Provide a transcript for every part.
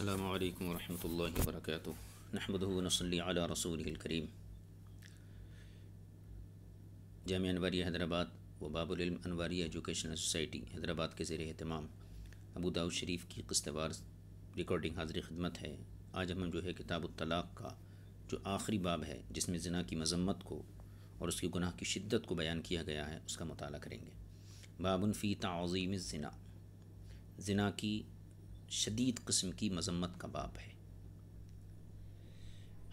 अल्लाम वरहमल वर्क नहमद नसली रसूल करीम जामिया अनवारिया हैदराबाद व बाबुल अनवारिया एजुकेशनल सोसाइटी हैदराबाद के ज़ेर अहतमाम अबू दाऊद शरीफ की कस्तवार रिकॉर्डिंग हाजिर खदमत है आज हम जो है किताब तलाक़ का जो आखिरी बाब है जिसमें जना की मजम्मत को और उसके गुनाह की शिद्दत को बयान किया गया है उसका मताल करेंगे बाबनफ़ी तज़ीम ज़िना ज़िना की शदीद कस्म की मजम्मत का बाप है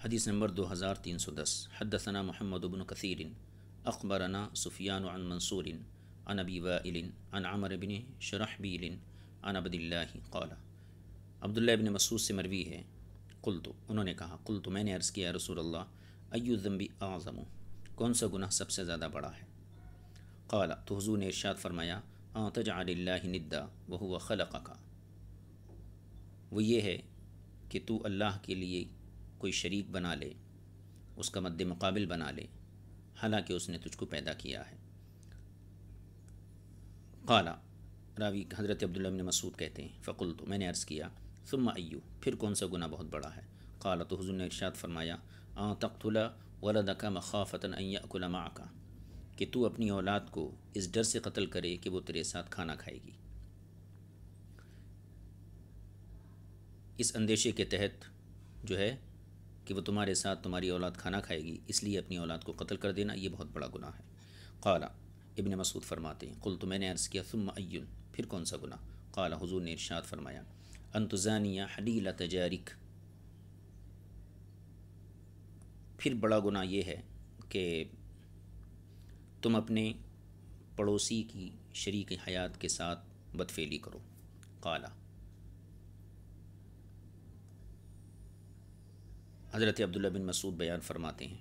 हदीस नंबर दो हज़ार तीन सौ दस हदसना महमद अबन कसर अकबरना सुफियान अन मंसूर अन अबी वाइलिन अन आमर बिन शरहबीलिन अन अबदिल्ला कौला अब्दुल्ला बिन मसूद से मरवी है कुल तो उन्होंने कहा कुल तो मैंने अर्ज़ किया रसूल अल्लाह अयुज़म्बी आज़म कौन सा गुना सबसे ज़्यादा बड़ा है कौला तो हजू ने इर्शाद फरमाया आतज आल्ला निद्दा वह खलक़ का वो ये है कि तू अल्लाह के लिए कोई शरीक बना ले उसका मद्द मुकाबिल बना ले हालांकि उसने तुझको पैदा किया है खाला रावी हज़रत अब्दुल्ला मसूद कहते हैं फ़कुल तो मैंने अर्ज़ किया सुम्मा अयू फिर कौन सा गुना बहुत बड़ा है खाला तो हजू ने इर्शाद फरमाया आ तख्तला वलद का मखाफ़ता अकुलमा का कि तू अपनी औलाद को इस डर से कत्ल करे कि वो तेरे साथ खाना खाएगी इस अंदेशे के तहत जो है कि वो तुम्हारे साथ तुम्हारी औलाद खाना खाएगी इसलिए अपनी औलाद को कत्ल कर देना ये बहुत बड़ा गुना है काला इबन मसूद फरमाते हैं कुल तो मैंने अर्ज़ किया तुम अयुन फिर कौन सा गुना काला हजूर ने इर्शाद फरमाया अंतजानिया हडीला तजारिक फिर बड़ा गुना ये है कि तुम अपने पड़ोसी की शरीक हयात के साथ बदफेली करो काला हज़रत अब्दुल्ला बिन मसूद बयान फ़रमाते हैं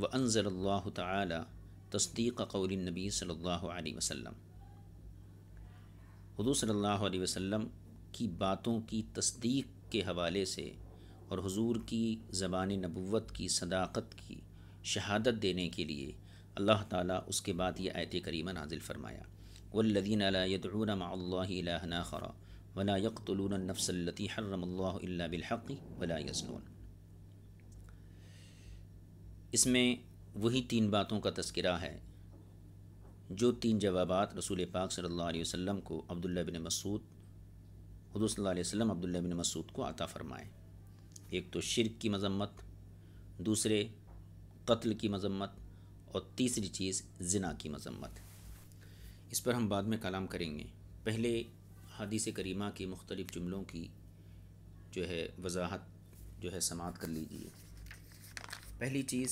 व अनज़ल्ला ताली तस्दीक कौल नबी सल्ला वसम हजू सल्ला वसम की बातों की तस्दीक के हवाले से और हुजूर की ज़बान नबूत की सदाकत की शहादत देने के लिए अल्लाह ताला उसके बाद यह आयत करीमा नाजिल फ़रमाया वल्लिन यदून माल्ला खरा वला यकतलून नफसलती हरमल्ला बिलहक़ी वला यसनून इसमें वही तीन बातों का तस्करा है जो तीन जवाब रसूल पाक सल्लल्लाहु अलैहि को अब्दुल्ला बिन मसूद हजूर सल्लल्लाहु अलैहि अब्दुल्ला बिन मसूद को आता फ़रमाए एक तो शिरक की मजम्मत दूसरे कत्ल की मजम्मत और तीसरी चीज़ जना की मजम्मत इस पर हम बाद में कलाम करेंगे पहले हदीस करीमा की मुख्तलिफ़ जुमलों की जो है वजाहत जो है समात कर लीजिए पहली चीज़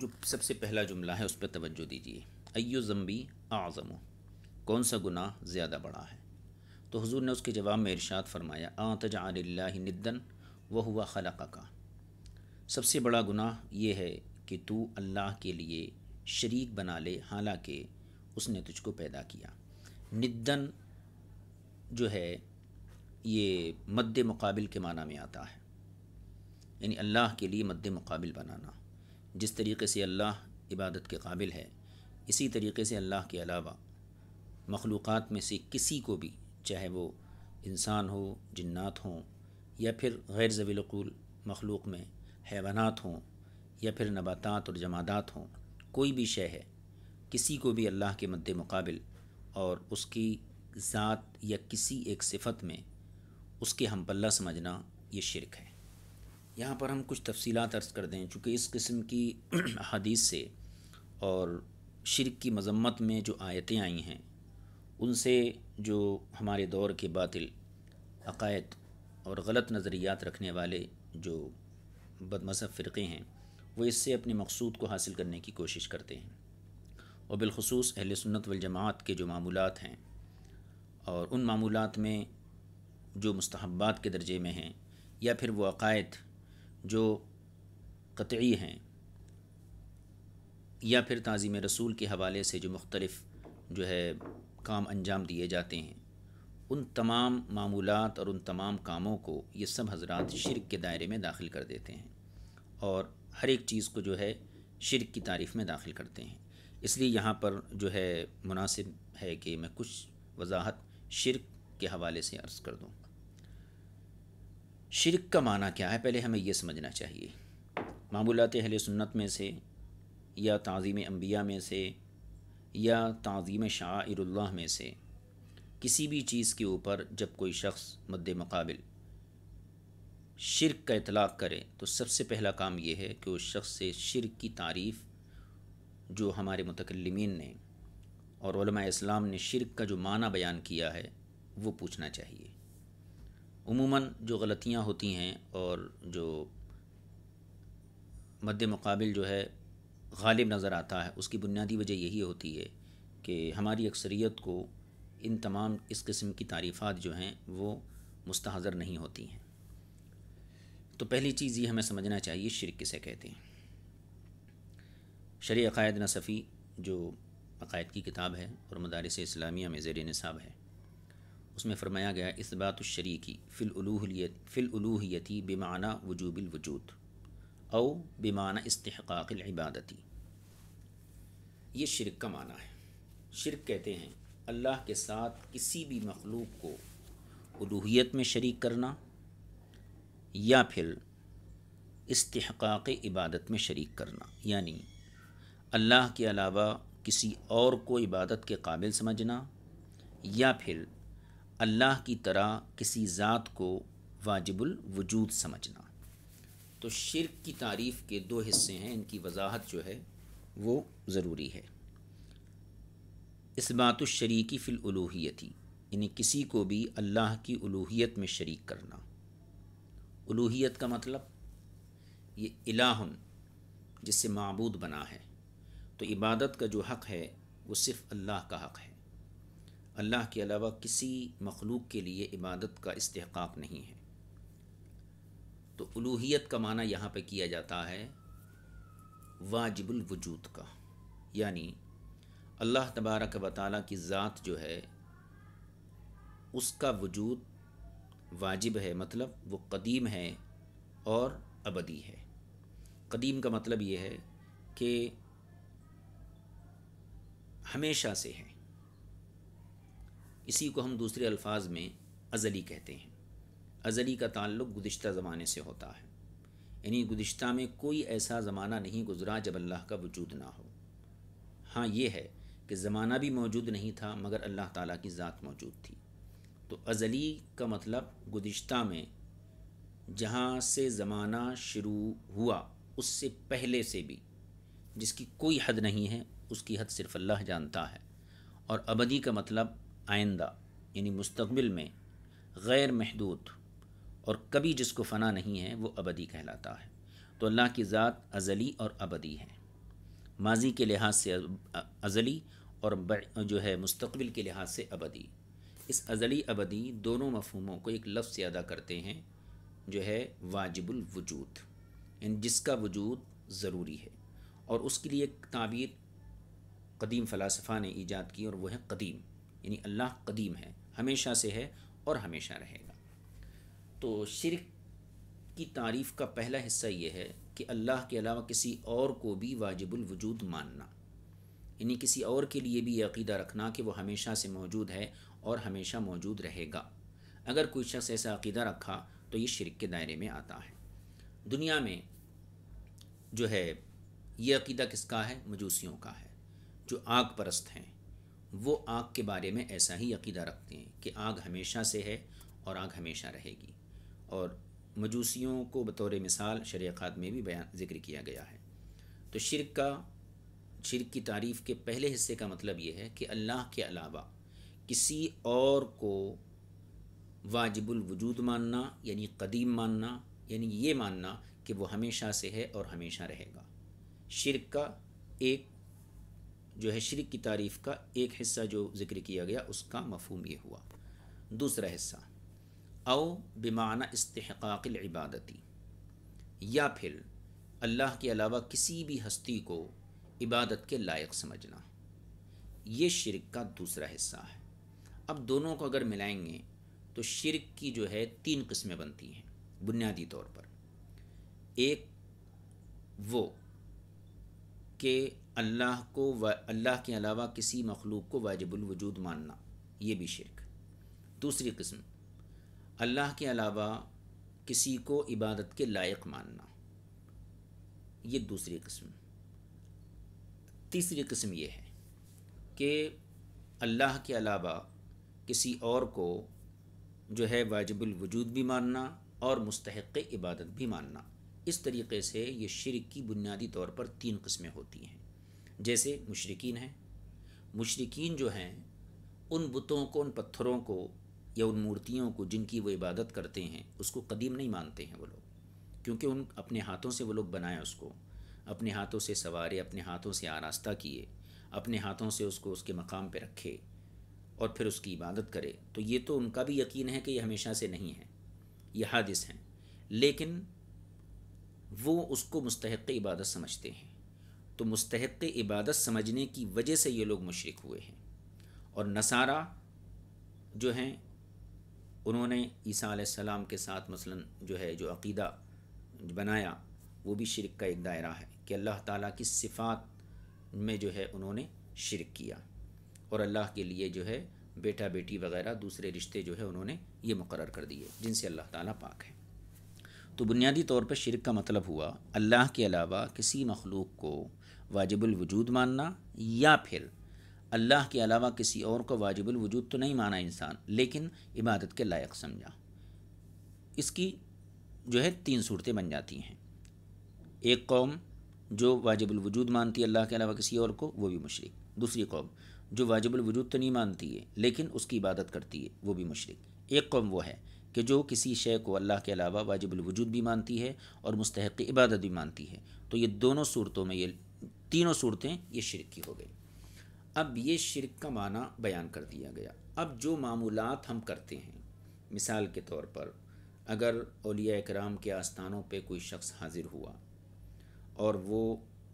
जो सबसे पहला जुमला है उस पर तवज्जो दीजिए अयो ज़म्बी आज़म कौन सा गुनाह ज़्यादा बड़ा है तो हुजूर ने उसके जवाब में इरशाद फरमाया आतज निद्दन व हुआ खलक़ का सबसे बड़ा गुनाह यह है कि तू अल्लाह के लिए शरीक बना ले हालांकि उसने तुझको पैदा किया निद्दन जो है ये मद्द मुकाबिल के माना में आता है यानी अल्लाह के लिए मद्द मुकाबिल बनाना जिस तरीके से अल्लाह इबादत के काबिल है इसी तरीके से अल्लाह के अलावा मखलूक़ात में से किसी को भी चाहे वो इंसान हो जन्ात हों या फिर गैर जवीलकूल मखलूक में हैवानात हों या फिर नबातात और जमादात हों कोई भी शय है किसी को भी अल्लाह के मद्द मुकाबिल और उसकी ज़ात या किसी एक सिफत में उसके हम पल्ला समझना ये शिरक है यहाँ पर हम कुछ तफसीत अर्ज़ कर दें चूँकि इस किस्म की हदीस से और शिरक की मजम्मत में जो आयतें आई हैं उनसे जो हमारे दौर के बातिल अकायद और गलत नज़रियात रखने वाले जो बदमजहब फ़िरक़े हैं वो इससे अपने मकसूद को हासिल करने की कोशिश करते हैं और बिलखसूस अहल सुन्नत वजमात के जो मामूल हैं और उन मामूल में जो मुस्तहबात के दर्जे में हैं या फिर वो अकायद जो कतई हैं या फिर तज़ीम रसूल के हवाले से जो मुख्तलफ़ जो है काम अंजाम दिए जाते हैं उन तमाम मामूल और उन तमाम कामों को ये सब हजरात शिरक के दायरे में दाखिल कर देते हैं और हर एक चीज़ को जो है शिरक की तारीफ़ में दाखिल करते हैं इसलिए यहाँ पर जो है मुनासिब है कि मैं कुछ वजाहत शिरक के हवाले से अर्ज़ कर दूँ शिरक का माना क्या है पहले हमें यह समझना चाहिए मामूलत अहल सुन्नत में से या तज़ीम अम्बिया में से या तज़ीम शाह में से किसी भी चीज़ के ऊपर जब कोई शख्स मद्द मकाबिल शिरक का इतलाक़ करे तो सबसे पहला काम यह है कि उस शख्स से शिरक की तारीफ़ जो हमारे मतकलमिन ने और इस्लाम ने शिरक का जो माना बयान किया है वो पूछना चाहिए उमूमन जो गलतियाँ होती हैं और जो मद्द मुकाबिल जो है गालिब नज़र आता है उसकी बुनियादी वजह यही होती है कि हमारी अक्सरियत को इन तमाम इस किस्म की तारीफ़ात जो हैं वो मुस्तहज़र नहीं होती हैं तो पहली चीज़ ये हमें समझना चाहिए शिरक किसे कहते हैं शरी अकायद नसफ़ी जो अकायद की किताब है और मदारस इस्लामिया में ज़ेर नसाब है उसमें फरमाया गया इस बात शरीकी फ़िलूहत फ़िलूहियती बेमाना वजूबिलवजूद औ बेमाना इस्तेकाक़िलबादती ये शिरक का माना है शिरक कहते हैं अल्लाह के साथ किसी भी मखलूक को उलूहियत में शरीक करना या फिर इस्तेकाक इबादत में शरीक करना यानी अल्लाह के अलावा किसी और को इबादत के काबिल समझना या फिर अल्लाह की तरह किसी ज़ात को वाजिबुल वजूद समझना तो शिरक की तारीफ़ के दो हिस्से हैं इनकी वजाहत जो है वो ज़रूरी है इस बात शरीकी ही यानी किसी को भी अल्लाह की उलूहियत में शरीक करना उलूहियत का मतलब ये इलाहन जिससे मबूद बना है तो इबादत का जो हक़ है वो सिर्फ़ अल्लाह का हक़ है अल्लाह के अलावा किसी मखलूक के लिए इबादत का इस्तेहक़ाक़ नहीं है तो उलूहियत का माना यहाँ पर किया जाता है वाजिबुल वजूद का यानी अल्लाह तबारक व की ज़ात जो है उसका वजूद वाजिब है मतलब वो कदीम है और अबदी है कदीम का मतलब ये है कि हमेशा से है इसी को हम दूसरे अल्फाज में अज़ली कहते हैं अज़ली का ताल्लुक गुज्त ज़माने से होता है यानी गुज्त में कोई ऐसा ज़माना नहीं गुज़रा जब अल्लाह का वजूद ना हो हाँ ये है कि ज़माना भी मौजूद नहीं था मगर अल्लाह ताला की ज़ात मौजूद थी तो अज़ली का मतलब गुज्त में जहाँ से ज़माना शुरू हुआ उससे पहले से भी जिसकी कोई हद नहीं है उसकी हद सिर्फ़ अल्लाह जानता है और अबदी का मतलब आइंदा यानी मुस्तबिल में गैर महदूद और कभी जिसको फ़ना नहीं है वो अबदी कहलाता है तो अल्लाह की ज़ात अज़ली और अबदी है माजी के लिहाज से अज़ली और जो है मुस्तबिल के लिहाज से अबदी इस अज़ली अबदी दोनों मफहमों को एक लफ्ज़ से अदा करते हैं जो है वाजिबुल वजूद इन जिसका वजूद ज़रूरी है और उसके लिए एक ताबीर कदीम फ़लासफ़ा ने ईजाद की और वह है कदीम यानी अल्लाह कदीम है हमेशा से है और हमेशा रहेगा तो शिरक की तारीफ़ का पहला हिस्सा ये है कि अल्लाह के अलावा किसी और को भी वाजिबुल वजूद मानना यानी किसी और के लिए भी अकीदा रखना कि वो हमेशा से मौजूद है और हमेशा मौजूद रहेगा अगर कोई शख्स ऐसा अकीदा रखा तो ये शिरक के दायरे में आता है दुनिया में जो है ये अकीदा किसका है मजूसियों का है जो आग परस्त हैं वो आग के बारे में ऐसा ही अकीदा रखते हैं कि आग हमेशा से है और आग हमेशा रहेगी और मजूसियों को बतौर मिसाल शरियात में भी बयान जिक्र किया गया है तो शिरक का शिरक की तारीफ़ के पहले हिस्से का मतलब ये है कि अल्लाह के अलावा किसी और को वाजिबुल वजूद मानना यानी कदीम मानना यानी ये मानना कि वो हमेशा से है और हमेशा रहेगा शिरक का एक जो है शर्क की तारीफ़ का एक हिस्सा जो ज़िक्र किया गया उसका मफहम ये हुआ दूसरा हिस्सा अव बेमाना इस्तेहकाकिल इबादती या फिर अल्लाह के अलावा किसी भी हस्ती को इबादत के लायक समझना ये शिरक का दूसरा हिस्सा है अब दोनों को अगर मिलाएंगे तो शिरक की जो है तीन किस्में बनती हैं बुनियादी तौर पर एक वो कि अल्लाह को व अल्लाह के अलावा किसी मखलूक को वाजिबुलवजूद मानना ये भी शिरक दूसरी कस्म अल्लाह के अलावा किसी को इबादत के लायक मानना ये दूसरी कस्म तीसरी क़स्म ये है कि अल्लाह के अलावा किसी और को जो है वाजिबुलवजूद भी मानना और मुस्तक इबादत भी मानना इस तरीके से ये शिरक की बुनियादी तौर पर तीन कस्में होती हैं जैसे मुशरकिन हैं मुशरकिन जो हैं उन बुतों को उन पत्थरों को या उन मूर्तियों को जिनकी वो इबादत करते हैं उसको कदीम नहीं मानते हैं वो लोग क्योंकि उन अपने हाथों से वो लोग बनाए उसको अपने हाथों से सवारे अपने हाथों से आरास्ता किए अपने हाथों से उसको उसके मकाम पर रखे और फिर उसकी इबादत करे तो ये तो उनका भी यकीन है कि ये हमेशा से नहीं है ये हादिस हैं लेकिन वो उसको मुस्तक इबादत समझते हैं तो मुस्तक इबादत समझने की वजह से ये लोग मशरक हुए हैं और नसारा जो हैं उन्होंने ईसा सलाम के साथ मसलन जो है जो अकीदा बनाया वो भी शिरक का एक दायरा है कि अल्लाह ताला की सिफ़ात में जो है उन्होंने शिरक किया और अल्लाह के लिए जो है बेटा बेटी वगैरह दूसरे रिश्ते जो है उन्होंने ये मुकर कर दिए जिनसे अल्लाह ताला पाक है तो बुनियादी तौर पर शिरक का मतलब हुआ अल्लाह के अलावा किसी मखलूक को वाजिबुल वजूद मानना या फिर अल्लाह के अलावा किसी और को वाजिबुल वजूद तो नहीं माना इंसान लेकिन इबादत के लायक समझा इसकी जो है तीन सूरतें बन जाती हैं एक कौम जो वाजिबुल वजूद मानती है अल्लाह के अलावा किसी और को वो भी मुशरक दूसरी कौम जो वाजिबुल वजूद तो नहीं मानती है लेकिन उसकी इबादत करती है वो भी मुशरक एक कौम वो है कि जो किसी शे को अल्लाह के अलावा वाजिबुल वजूद भी मानती है और मुस्तक इबादत भी मानती है तो ये दोनों सूरतों में ये तीनों सूरतें ये शिरक की हो गई अब ये शिरक का माना बयान कर दिया गया अब जो मामूलत हम करते हैं मिसाल के तौर पर अगर अलिया इकराम के आस्थानों पे कोई शख्स हाजिर हुआ और वो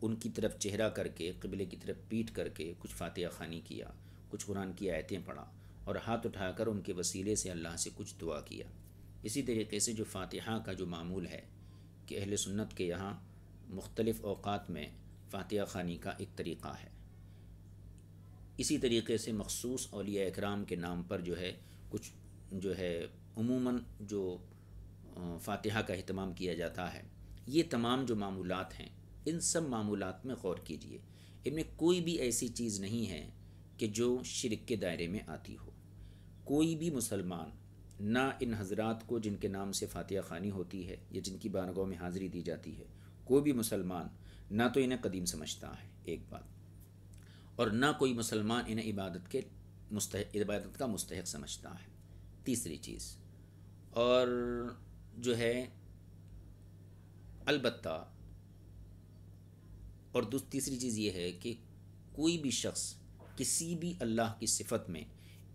उनकी तरफ चेहरा करके कबले की तरफ पीट करके कुछ फातह खानी किया कुछ कुरान की आयतें पढ़ा और हाथ उठाकर उनके वसीले से अल्लाह से कुछ दुआ किया इसी तरीके से जो फातिहा का जो मामूल है कि अहल सुन्नत के यहाँ मुख्तलिफ़ अवात में फातिहा खानी का एक तरीक़ा है इसी तरीके से मखसूस अलिया इकराम के नाम पर जो है कुछ जो है उमूमा जो फातिहा का अहतमाम किया जाता है ये तमाम जो मामूल हैं इन सब मामूल में गौर कीजिए इनमें कोई भी ऐसी चीज़ नहीं है कि जो शिरक के दायरे में आती हो कोई भी मुसलमान ना इन हजरात को जिनके नाम से फातिहा खानी होती है या जिनकी बारगाह में हाज़िरी दी जाती है कोई भी मुसलमान ना तो इन्हें कदीम समझता है एक बात और ना कोई मुसलमान इन्हें इबादत के मुस्त इबादत का मुस्तक समझता है तीसरी चीज़ और जो है अलबत् और तीसरी चीज़ ये है कि कोई भी शख्स किसी भी अल्लाह की सिफत में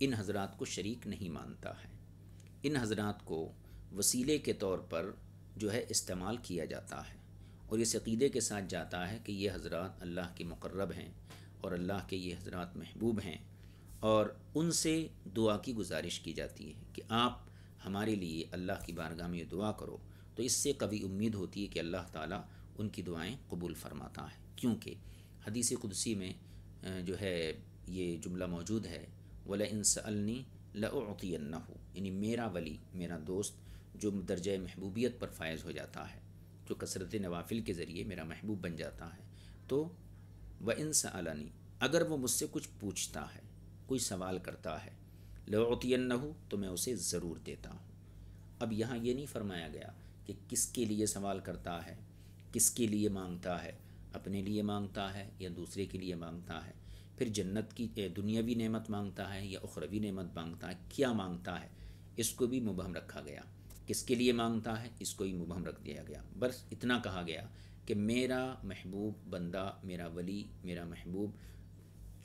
इन हजरात को शरीक नहीं मानता है इन हजरात को वसीले के तौर पर जो है इस्तेमाल किया जाता है और इस अकीदे के साथ जाता है कि ये हजरत अल्लाह के मकरब हैं और अल्लाह के ये हजरत महबूब हैं और उनसे दुआ की गुजारिश की जाती है कि आप हमारे लिए अल्लाह की बारगाह में दुआ करो तो इससे कभी उम्मीद होती है कि अल्लाह ताला उनकी दुआएं कबूल फरमाता है क्योंकि हदीसी कुदसी में जो है ये जुमला मौजूद है वल इनसअलनी लतीन्ना हो यानी मेरा वली मेरा दोस्त जो दर्ज महबूबियत पर फायज़ हो जाता है जो तो कसरत नवाफिल के ज़रिए मेरा महबूब बन जाता है तो व इन सलानी अगर वो मुझसे कुछ पूछता है कोई सवाल करता है लौतियन हो तो मैं उसे ज़रूर देता हूँ अब यहाँ ये नहीं फरमाया गया कि किसके लिए सवाल करता है किसके लिए मांगता है अपने लिए मांगता है या दूसरे के लिए मांगता है फिर जन्नत की दुनियावी नेमत मांगता है या उखरवी नेमत मांगता है क्या मांगता है इसको भी मुबहम रखा गया किसके लिए मांगता है इसको ही मुबहम रख दिया गया बस इतना कहा गया कि मेरा महबूब बंदा मेरा वली मेरा महबूब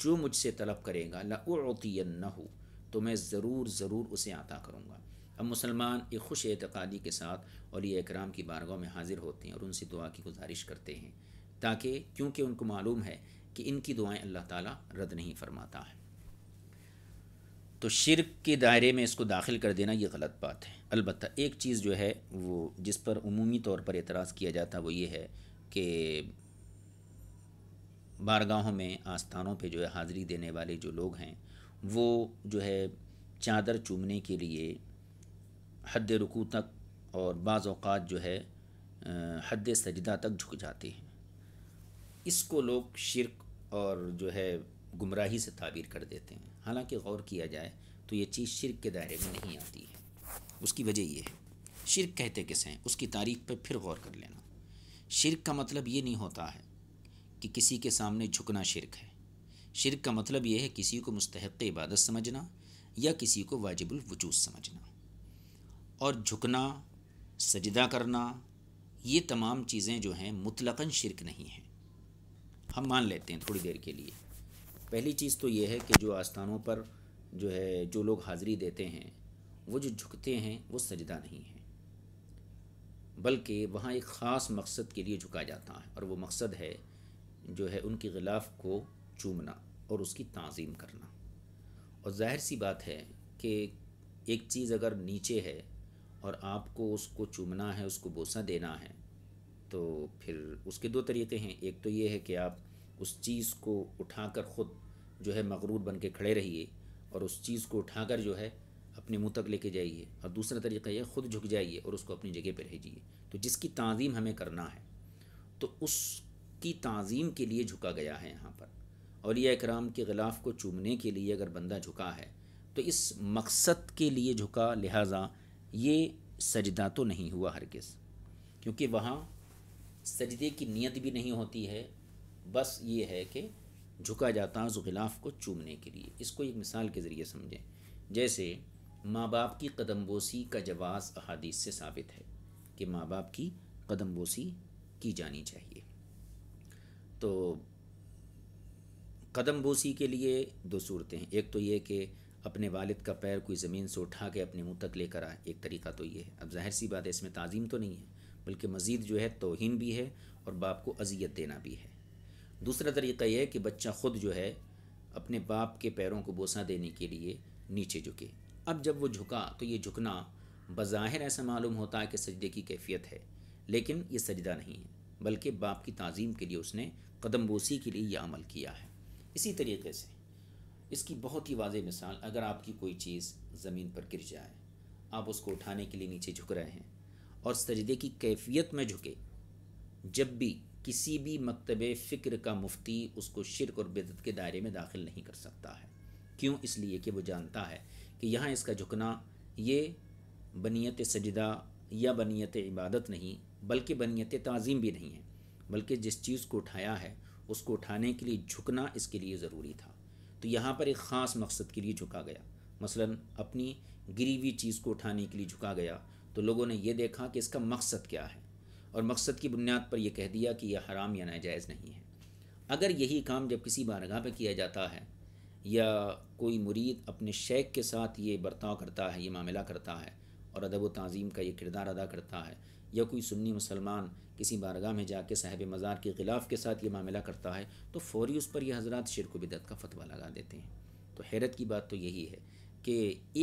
जो मुझसे तलब करेगा लातियन न हो तो मैं ज़रूर ज़रूर उसे आता करूँगा अब मुसलमान एक खुश एतकादी के साथ और ये इकराम की बारगाह में हाज़िर होते हैं और उनसे दुआ की गुजारिश करते हैं ताकि क्योंकि उनको मालूम है कि इनकी दुआएं अल्लाह ताला रद्द नहीं फरमाता है तो शिरक के दायरे में इसको दाखिल कर देना ये गलत बात है अलबत् एक चीज़ जो है वो जिस पर अमूमी तौर पर एतराज़ किया जाता है वो ये है कि बारगाहों में आस्थानों पे जो है हाज़िरी देने वाले जो लोग हैं वो जो है चादर चूमने के लिए हद रुकू तक और बाज़ात जो है हद सजदा तक झुक जाते हैं इसको लोग शिरक और जो है गुमराही से ताबीर कर देते हैं हालांकि गौर किया जाए तो ये चीज़ शिरक के दायरे में नहीं आती है उसकी वजह यह है शिरक कहते किसे हैं उसकी तारीख पर फिर गौर कर लेना शिरक का मतलब ये नहीं होता है कि किसी के सामने झुकना शिरक है शिरक का मतलब यह है किसी को मुस्तक इबादत समझना या किसी को वाजिबुल वजूद समझना और झुकना सजदा करना ये तमाम चीज़ें जो हैं मुतलकन शिरक नहीं हैं हम मान लेते हैं थोड़ी देर के लिए पहली चीज़ तो ये है कि जो आस्थानों पर जो है जो लोग हाज़िरी देते हैं वो जो झुकते हैं वो सजदा नहीं है बल्कि वहाँ एक ख़ास मकसद के लिए झुका जाता है और वो मकसद है जो है उनके ख़िलाफ़ को चूमना और उसकी तज़ीम करना और जाहिर सी बात है कि एक चीज़ अगर नीचे है और आपको उसको चूमना है उसको बोसा देना है तो फिर उसके दो तरीके हैं एक तो ये है कि आप उस चीज़ को उठाकर ख़ुद जो है मकरूर बन के खड़े रहिए और उस चीज़ को उठाकर जो है अपने मुँह तक लेके जाइए और दूसरा तरीका यह खुद झुक जाइए और उसको अपनी जगह पर भेजिए तो जिसकी तंजीम हमें करना है तो उसकी तंजीम के लिए झुका गया है यहाँ पर अलिया इकराम के ख़िलाफ़ को चूमने के लिए अगर बंदा झुका है तो इस मकसद के लिए झुका लिहाजा ये सजदा तो नहीं हुआ हरगिज़ क्योंकि वहाँ सजदे की नीयत भी नहीं होती है बस ये है कि झुका जाता उस ग़िलाफ़ को चूमने के लिए इसको एक मिसाल के ज़रिए समझें जैसे माँ बाप की क़दम बोसी का जवाब अहादीस से साबित है कि माँ बाप की कदम बोसी की जानी चाहिए तो कदम बोसी के लिए दो सूरतें हैं एक तो ये कि अपने वालिद का पैर कोई ज़मीन से उठा के अपने मुँह तक लेकर आए एक तरीका तो ये है अब जाहिर सी बात है इसमें ताज़ीम तो नहीं है बल्कि मज़ीद जो है तोहन भी है और बाप को अजियत देना भी है दूसरा तरीका यह है कि बच्चा ख़ुद जो है अपने बाप के पैरों को बोसा देने के लिए नीचे झुके अब जब वो झुका तो ये झुकना बज़ाहिर ऐसा मालूम होता है कि सजदे की कैफियत है लेकिन ये सजदा नहीं है बल्कि बाप की तज़ीम के लिए उसने कदम बोसी के लिए यह अमल किया है इसी तरीके से इसकी बहुत ही वाज मिसाल अगर आपकी कोई चीज़ ज़मीन पर गिर जाए आप उसको उठाने के लिए नीचे झुक रहे हैं और सजदे की कैफियत में झुके जब भी किसी भी मकतब फ़िक्र का मुफ्ती उसको शिरक और बेदत के दायरे में दाखिल नहीं कर सकता है क्यों इसलिए कि वो जानता है कि यहाँ इसका झुकना ये बनीत सजदा या बनीत इबादत नहीं बल्कि बनीत तज़ीम भी नहीं है बल्कि जिस चीज़ को उठाया है उसको उठाने के लिए झुकना इसके लिए ज़रूरी था तो यहाँ पर एक ख़ास मकसद के लिए झुका गया मसला अपनी गिरी हुई चीज़ को उठाने के लिए झुका गया तो लोगों ने यह देखा कि इसका मकसद क्या है और मकसद की बुनियाद पर यह कह दिया कि यह हराम या नाजायज़ नहीं है अगर यही काम जब किसी बारगाह पर किया जाता है या कोई मुरीद अपने शेख के साथ ये बर्ताव करता है ये मामला करता है और अदब व तज़ीम का ये किरदार अदा करता है या कोई सुन्नी मुसलमान किसी बारगाह में जाके साहब मज़ार के ख़िलाफ़ के साथ ये मामला करता है तो फौरी उस पर यह हजरात शिरक बिदत का फतवा लगा देते हैं तो हैरत की बात तो यही है कि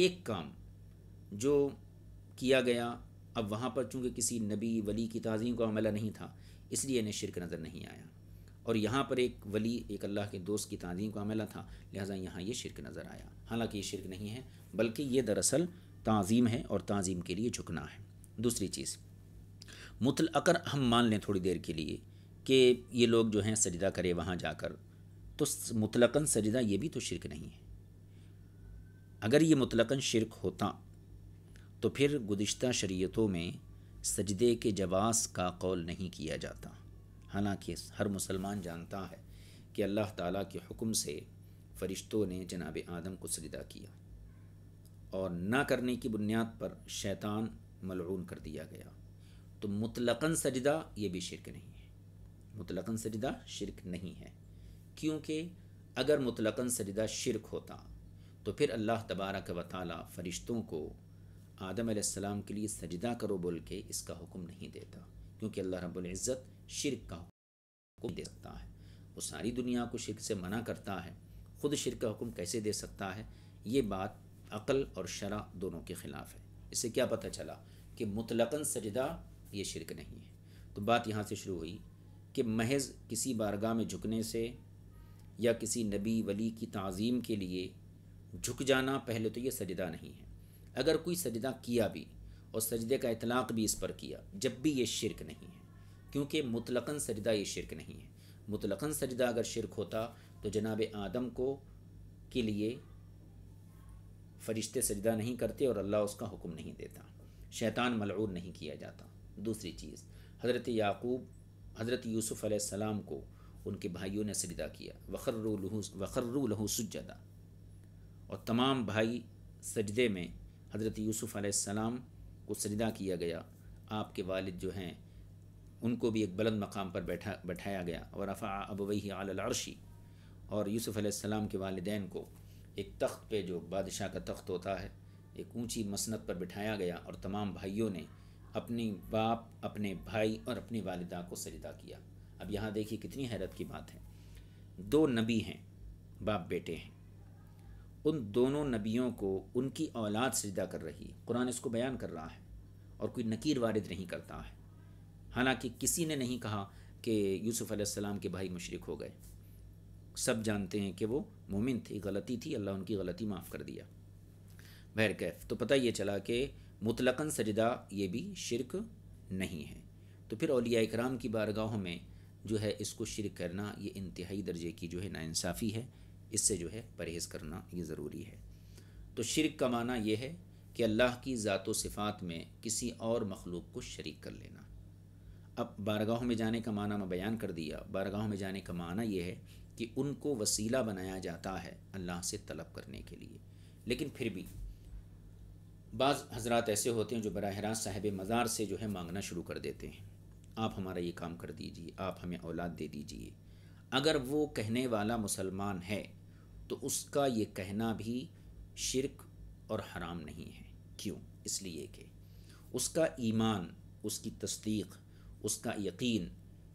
एक काम जो किया गया अब वहाँ पर चूँकि किसी नबी वली की तज़ीम का अमला नहीं था इसलिए इन्हें शिरक नज़र नहीं आया और यहाँ पर एक वली एक अल्लाह के दोस्त की तज़ीम का अमला था लिहाजा यहाँ ये शिरक नज़र आया हालांकि ये शिरक नहीं है बल्कि ये दरअसल तज़ीम है और तज़ीम के लिए झुकना है दूसरी चीज़ मुतलकर हम मान लें थोड़ी देर के लिए कि ये लोग जो हैं सजदा करें वहाँ जाकर तो मुतलकन सजदा ये भी तो शिरक नहीं है अगर ये मुतलकन शिरक होता तो फिर गुज्त शरीयतों में सजदे के जवास का कौल नहीं किया जाता हालांकि हर मुसलमान जानता है कि अल्लाह ताला के हुक्म से फ़रिश्तों ने जनाब आदम को सजदा किया और ना करने की बुनियाद पर शैतान मलून कर दिया गया तो मुतलकन सजदा ये भी शिरक नहीं है मुतलकन सजदा शिरक नहीं है क्योंकि अगर मुतलकन सजदा शिरक होता तो फिर अल्लाह तबारक व ताली फ़रिश्तों को आदम आसमाम के लिए सजदा करो बोल के इसका हुक्म नहीं देता क्योंकि अल्लाह रब्ज़त शिरक का हुक्म दे सकता है वो सारी दुनिया को शिरक से मना करता है ख़ुद शिरक का हुक्म कैसे दे सकता है ये बात अक़ल और शरा दोनों के ख़िलाफ़ है इससे क्या पता चला कि मुतलकन सजदा ये शिरक नहीं है तो बात यहाँ से शुरू हुई कि महज किसी बारगाह में झुकने से या किसी नबी वली की तज़ीम के लिए झुक जाना पहले तो ये सजदा नहीं है अगर कोई सजदा किया भी और सजदे का इतलाक़ भी इस पर किया जब भी ये शिरक नहीं है क्योंकि मुतलकन सजदा ये शिरक नहीं है मुतलकन सजदा अगर शिरक होता तो जनाब आदम को के लिए फरिश्ते सजदा नहीं करते और अल्लाह उसका हुक्म नहीं देता शैतान मलूर नहीं किया जाता दूसरी चीज़ हज़रत याकूब हज़रत यूसुफ़ सलाम को उनके भाइयों ने सजदा किया वखर्रू लहू वखर्रू लहू सजदा और तमाम भाई सजदे में हज़रत यूसुफ़ आसमाम को सजदा किया गया आपके वालिद जो हैं उनको भी एक बुलंद मकाम पर बैठा बैठाया गया और रफ़ा वही आलर्शी और यूसुफ़ आसमाम के वालदेन को एक तख्त पे जो बादशाह का तख्त होता है एक ऊंची मसनत पर बिठाया गया और तमाम भाइयों ने अपनी बाप अपने भाई और अपनी वालदा को सजदा किया अब यहाँ देखिए कितनी हैरत की बात है दो नबी हैं बाप बेटे हैं उन दोनों नबियों को उनकी औलाद सजदा कर रही है कुरान इसको बयान कर रहा है और कोई नकीर वारद नहीं करता है हालांकि किसी ने नहीं कहा कि यूसुफ़ अलैहिस्सलाम के भाई मशरक हो गए सब जानते हैं कि वो मोमिन थे गलती थी अल्लाह उनकी गलती माफ़ कर दिया बहर कैफ तो पता ये चला कि मुतलकन सजदा ये भी शिरक नहीं है तो फिर अलिया इकराम की बारगाहों में जो है इसको शिरक करना ये इंतहाई दर्जे की जो है नाानसाफ़ी है इससे जो है परहेज़ करना ये ज़रूरी है तो शिरक का माना यह है कि अल्लाह की ज़ात सिफ़ात में किसी और मखलूक को शरीक कर लेना अब बारगाहों में जाने का माना मैं बयान कर दिया बारगाहों में जाने का माना यह है कि उनको वसीला बनाया जाता है अल्लाह से तलब करने के लिए लेकिन फिर भी बाज़ हजरात ऐसे होते हैं जो बरह रास्त साहिब मज़ार से जो है मांगना शुरू कर देते हैं आप हमारा ये काम कर दीजिए आप हमें औलाद दे दीजिए अगर वो कहने वाला मुसलमान है तो उसका ये कहना भी शिरक और हराम नहीं है क्यों इसलिए कि उसका ईमान उसकी तस्दीक उसका यकीन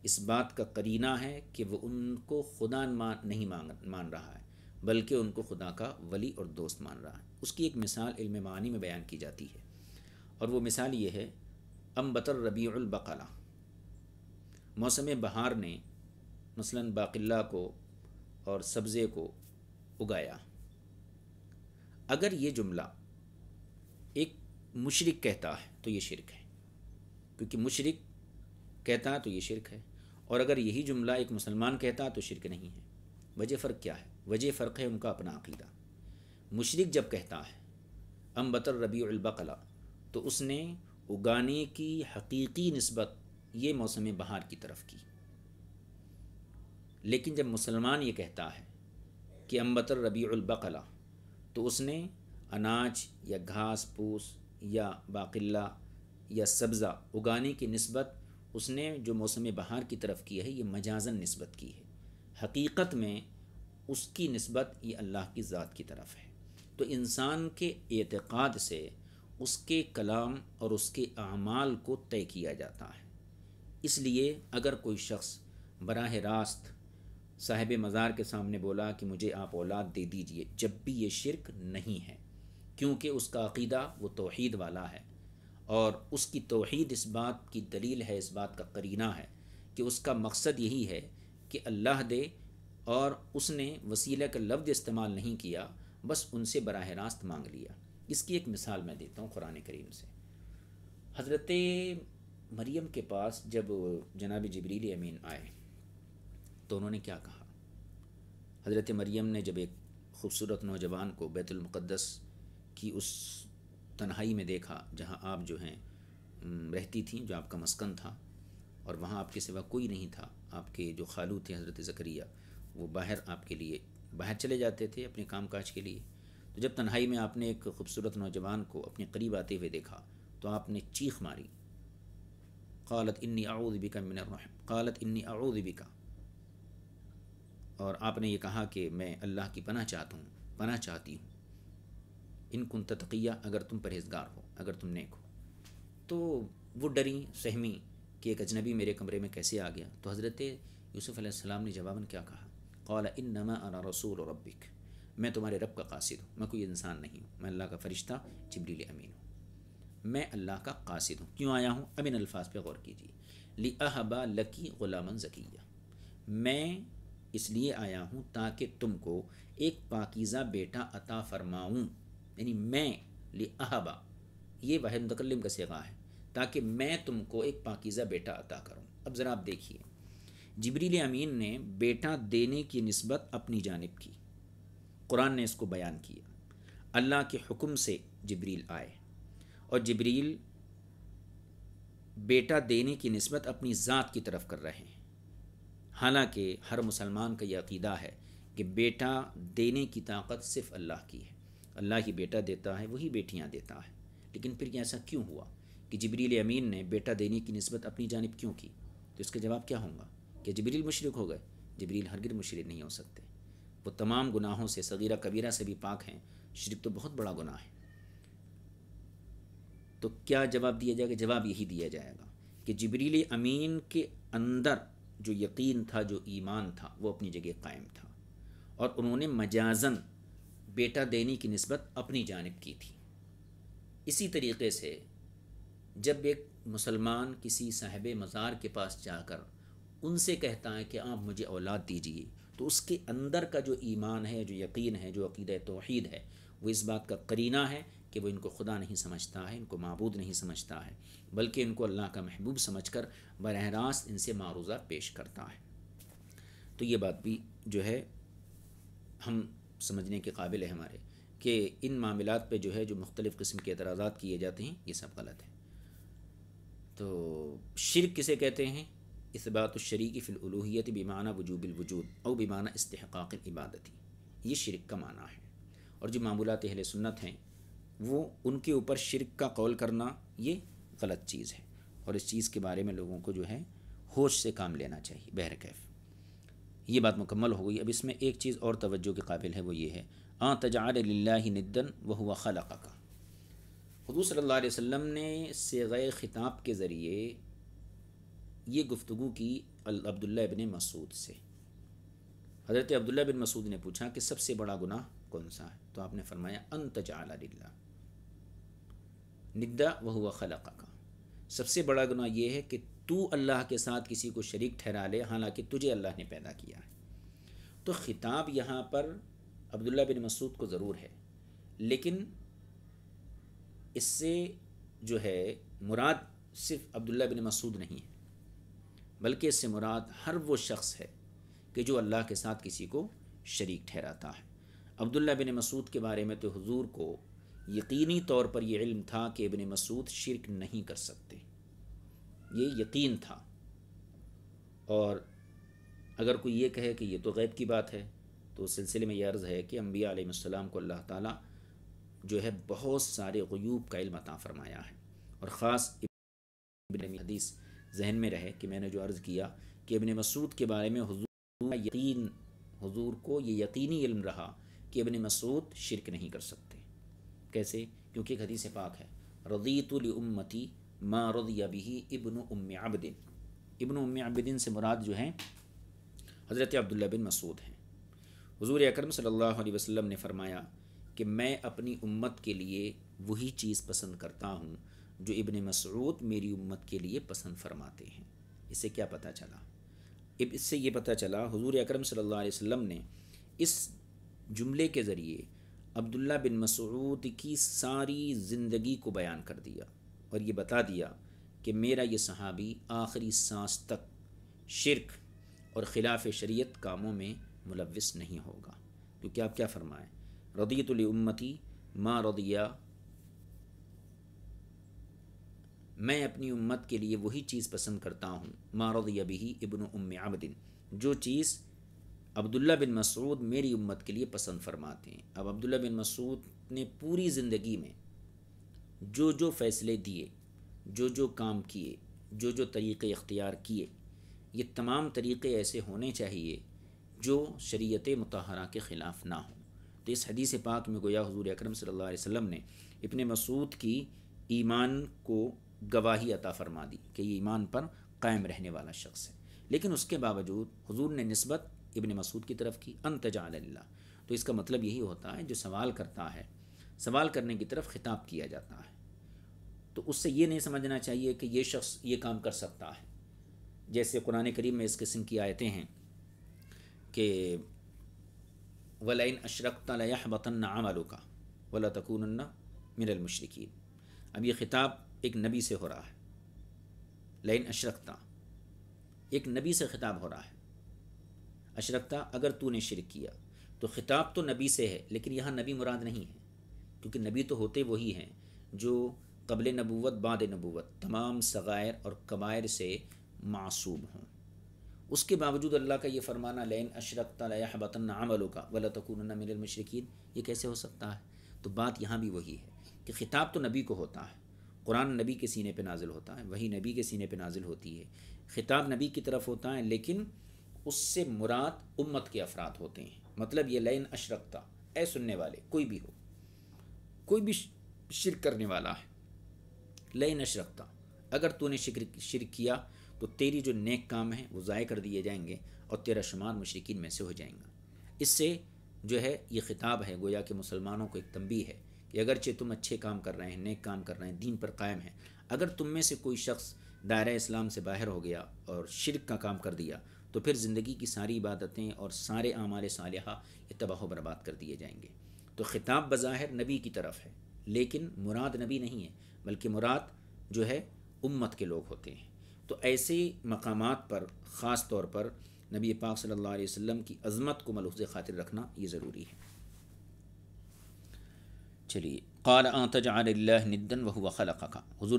इस बात का करीना है कि वह उनको खुदा मान नहीं मांग मान रहा है बल्कि उनको खुदा का वली और दोस्त मान रहा है उसकी एक मिसाल इल्म मानी में बयान की जाती है और वो मिसाल ये है अम बतर रबीबला मौसम बहार ने मसलन बाकिल्ला को और सब्ज़े को उगाया अगर ये जुमला एक मुशरक कहता है तो ये शिरक है क्योंकि मुशरक कहता है तो ये शिरक है और अगर यही जुमला एक मुसलमान कहता है तो शिरक नहीं है वजह फ़र्क क्या है वजह फ़र्क है उनका अपना अकीदा मुशरक जब कहता है अम बतर रबी अलबला तो उसने उगाने की हकीकी नस्बत ये मौसम बहार की तरफ की लेकिन जब मुसलमान ये कहता है कि अम्बतर रबीबकला तो उसने अनाज या घास पूस या बाकिल्ला या सब्ज़ा उगाने की नस्बत उसने जो मौसम बहार की तरफ की है ये मजाजन नस्बत की है हकीकत में उसकी नस्बत ये अल्लाह की ज़ात की तरफ है तो इंसान के एतक़ाद से उसके कलाम और उसके अमाल को तय किया जाता है इसलिए अगर कोई शख्स बराह रास्त साहिब मज़ार के सामने बोला कि मुझे आप औलाद दे दीजिए जब भी ये शिरक नहीं है क्योंकि उसका अकीदा वो तोहद वाला है और उसकी तोहद इस बात की दलील है इस बात का करीना है कि उसका मकसद यही है कि अल्लाह दे और उसने वसीला का लफ्ज़ इस्तेमाल नहीं किया बस उनसे बरह रास्त मांग लिया इसकी एक मिसाल मैं देता हूँ कुरान करीम से हज़रत मरीम के पास जब जनाब जबरील अमीन आए तो उन्होंने क्या कहा हज़रत मरियम ने जब एक खूबसूरत नौजवान को बैतुलमक़दस की उस तन्हाई में देखा जहाँ आप जो हैं रहती थी जो आपका मस्कन था और वहाँ आपके सिवा कोई नहीं था आपके जो खालू थे हज़रत ज़करिया वो बाहर आपके लिए बाहर चले जाते थे अपने काम काज के लिए तो जब तन्हाई में आपने एक खूबसूरत नौजवान को अपने करीब आते हुए देखा तो आपने चीख मारी कालत इन्नी आऊदबिका मिन कालत इन्नी आऊदबिका और आपने ये कहा कि मैं अल्लाह की पना चाहता हूँ पना चाहती हूँ इन कुन ततकिया अगर तुम परहेजगार हो अगर तुम नेक हो तो वो डरी सहमी कि एक अजनबी मेरे कमरे में कैसे आ गया तो हज़रत यूसुफ़ अलैहिस्सलाम ने जवाबन क्या कहा कौला इन नमा अना रसूल रब्बिक मैं तुम्हारे रब का कासिद हूँ मैं कोई इंसान नहीं हूँ मैं अल्लाह का फ़रिश्ता जिबरील अमीन हूँ मैं अल्लाह का कासिद हूँ क्यों आया हूँ अब इन अल्फाज पर गौर कीजिए लिअहबा लकी ग़ुलामन जकिया मैं इसलिए आया हूँ ताकि तुमको एक पाकिज़ा बेटा अता फरमाऊँ यानी मैं ले अहबा ये वाहिद मुतकलम का सगा है ताकि मैं तुमको एक पाकिज़ा बेटा अता करूँ अब ज़रा आप देखिए जबरील अमीन ने बेटा देने की नस्बत अपनी जानब की कुरान ने इसको बयान किया अल्लाह के हुक्म से जबरील आए और जबरील बेटा देने की नस्बत अपनी ज़ात की तरफ कर रहे हैं हालांकि हर मुसलमान का यह अकीदा है कि बेटा देने की ताकत सिर्फ अल्लाह की है अल्लाह ही बेटा देता है वही बेटियाँ देता है लेकिन फिर ऐसा क्यों हुआ कि जबरील अमीन ने बेटा देने की नस्बत अपनी जानब क्यों की तो इसका जवाब क्या होगा कि जबरील मशरक हो गए जबरील हरगिर मशरक नहीं हो सकते वो तमाम गुनाहों से सगीरा कबीरा से भी पाक हैं शरक तो बहुत बड़ा गुनाह है तो क्या जवाब दिया जाएगा जवाब यही दिया जाएगा कि जबरील अमीन के अंदर जो यकीन था जो ईमान था वो अपनी जगह कायम था और उन्होंने मजाजन बेटा देने की नस्बत अपनी जानब की थी इसी तरीके से जब एक मुसलमान किसी साहब मज़ार के पास जाकर उनसे कहता है कि आप मुझे औलाद दीजिए तो उसके अंदर का जो ईमान है जो यकीन है जो अकीद तोहद है वो इस बात का करीना है कि वो इनको खुदा नहीं समझता है इनको मबूद नहीं समझता है बल्कि इनको अल्लाह का महबूब समझ कर बरह रास्त इनसे मारूज़ा पेश करता है तो ये बात भी जो है हम समझने के काबिल है हमारे कि इन मामलों पर जो है जो मुख्तलिफ़ किस्म के एतराज़ा किए जाते हैं ये सब गलत है तो शिरक किसे कहते हैं इसबात शरीक फ़िलूहियत बेमाना वजूबिल वजूद और बेमाना इस्तेहक़ाक़ इबादती ये शिरक का माना है और जो मामूलत अहल सुन्नत हैं वो उनके ऊपर शिरक का कौल करना ये गलत चीज़ है और इस चीज़ के बारे में लोगों को जो है होश से काम लेना चाहिए बहरकैफ़ ये बात मुकम्मल हो गई अब इसमें एक चीज़ और तवज्जो के काबिल है वो ये है आ तजार निदन व हुआ ख़ल का हजू सल्ला वसम ने सग ख़िताब के ज़रिए ये गुफ्तु की अब्दुल्ला बिन मसूद से हज़रत अब्दुल्ला बिन मसूद ने पूछा कि सबसे बड़ा गुनाह कौन सा है तो आपने फरमाया अन तजाला निद्दा वह हुआ खलक़ का सबसे बड़ा गुना यह है कि तू अल्लाह के साथ किसी को शरीक ठहरा ले हालांकि तुझे अल्लाह ने पैदा किया है तो ख़िताब यहाँ पर अब्दुल्ला बिन मसूद को ज़रूर है लेकिन इससे जो है मुराद सिर्फ अब्दुल्ला बिन मसूद नहीं है बल्कि इससे मुराद हर वो शख्स है कि जो अल्लाह के साथ किसी को शरीक ठहराता है अब्दुल्ला बिन मसूद के बारे में तो हजूर को यकीनी तौर पर यह इल्म था कि इबन मसूद शिरक नहीं कर सकते ये यकीन था और अगर कोई ये कहे कि ये तो गैब की बात है तो उस सिलसिले में यह अर्ज़ है कि अम्बिया आलम को अल्लाह ताला जो है बहुत सारे गयूब का इल्म अता फ़रमाया है और ख़ास इबन हदीस जहन में रहे कि मैंने जो अर्ज़ किया कि इबन मसूद के बारे में हजूर यकीन हजूर को ये यकीनी इल्म रहा कि इबन मसूद शिरक नहीं कर सकते कैसे क्योंकि एक हदीस पाक है रदीतुल उम्मती माँ रदिया बिही इबन उम आबदिन इबन उम आबदिन से मुराद जो हैं हज़रत अब्दुल्ला बिन मसूद हैं हजूर अक्रम सल्लल्लाहु अलैहि वसल्लम ने फरमाया कि मैं अपनी उम्मत के लिए वही चीज़ पसंद करता हूँ जो इबन मसरूद मेरी उम्मत के लिए पसंद फरमाते हैं इससे क्या पता चला इससे ये पता चला हजूर अक्रम सल्लल्लाहु अलैहि वसल्लम ने इस जुमले के ज़रिए अब्दुल्ला बिन मसूद की सारी ज़िंदगी को बयान कर दिया और ये बता दिया कि मेरा ये सहाबी आखिरी सांस तक शिरक और ख़िलाफ़ शरीयत कामों में मुलविस नहीं होगा क्योंकि आप क्या फ़रमाएँ रदीतुल्मती माँ रदिया मैं अपनी उम्मत के लिए वही चीज़ पसंद करता हूँ मारद यबी इबन उम आबदिन जो चीज़ अब्दुल्ला बिन मसूद मेरी उम्मत के लिए पसंद फरमाते हैं अब अब्दुल्ला बिन मसूद ने पूरी ज़िंदगी में जो जो फ़ैसले दिए जो जो काम किए जो जो तरीक़े इख्तियार किए ये तमाम तरीक़े ऐसे होने चाहिए जो शरीयत मतहरा के ख़िलाफ़ ना हों तो इस हदीस पाक में गोया हजूर अक्रम सल्ला वसम ने इबन मसूद की ईमान को गवाही अता फरमा दी कि ये ईमान पर कायम रहने वाला शख्स है लेकिन उसके बावजूद हजूर ने नस्बत इबन मसूद की तरफ की अंतजा तो इसका मतलब यही होता है जो सवाल करता है सवाल करने की तरफ खिताब किया जाता है तो उससे ये नहीं समझना चाहिए कि ये शख्स ये काम कर सकता है जैसे कुरान करीम में इस किस्म की आयतें हैं कि वलैन अशरक तलबतन अमल का वला तकून मिनल अब ये ख़िताब एक नबी से हो रहा है लैन अशरकता एक नबी से ख़िताब हो रहा है अशरकता अगर तू ने शिरक किया तो ख़िताब तो नबी से है लेकिन यहाँ नबी मुराद नहीं है क्योंकि नबी तो होते वही हैं जो कबल नबूत बाद नबूत तमाम सग़ायर और कबायर से मासूम हों उसके बावजूद अल्लाह का ये फरमाना लैन अशरकता अमलों का वलतकून मिलमशरकिन ये कैसे हो सकता है तो बात यहाँ भी वही है कि ख़िताब तो नबी को होता है कुरान नबी के सीने पे नाजिल होता है वही नबी के सीने पे नाजिल होती है ख़िताब नबी की तरफ होता है लेकिन उससे मुराद उम्मत के अफराद होते हैं मतलब ये लाइन अशरकता ए सुनने वाले कोई भी हो कोई भी शिरक करने वाला है लाइन अशरकता अगर तूने शिक्र शिर किया तो तेरी जो नेक काम है वो ज़ाय कर दिए जाएंगे और तेरा शुमार मशरकिन में से हो जाएगा इससे जो है ये ख़िताब है गोया के मुसलमानों को एक तंबी है कि अगरचे तुम अच्छे काम कर रहे हैं नेक काम कर रहे हैं दीन पर कायम है अगर तुम में से कोई शख्स दायरा इस्लाम से बाहर हो गया और शिरक का काम कर दिया तो फिर ज़िंदगी की सारी इबादतें और सारे आमाल साल ये तबाह बर्बाद कर दिए जाएंगे तो ख़िताब बज़ाहिर नबी की तरफ है लेकिन मुराद नबी नहीं है बल्कि मुराद जो है उम्मत के लोग होते हैं तो ऐसे मकाम पर ख़ास तौर पर नबी पाक सल्लल्लाहु अलैहि वसल्लम की अज़मत को मलूज खातिर रखना ये ज़रूरी है चलिए क़ाल आतजानदन वह खलक़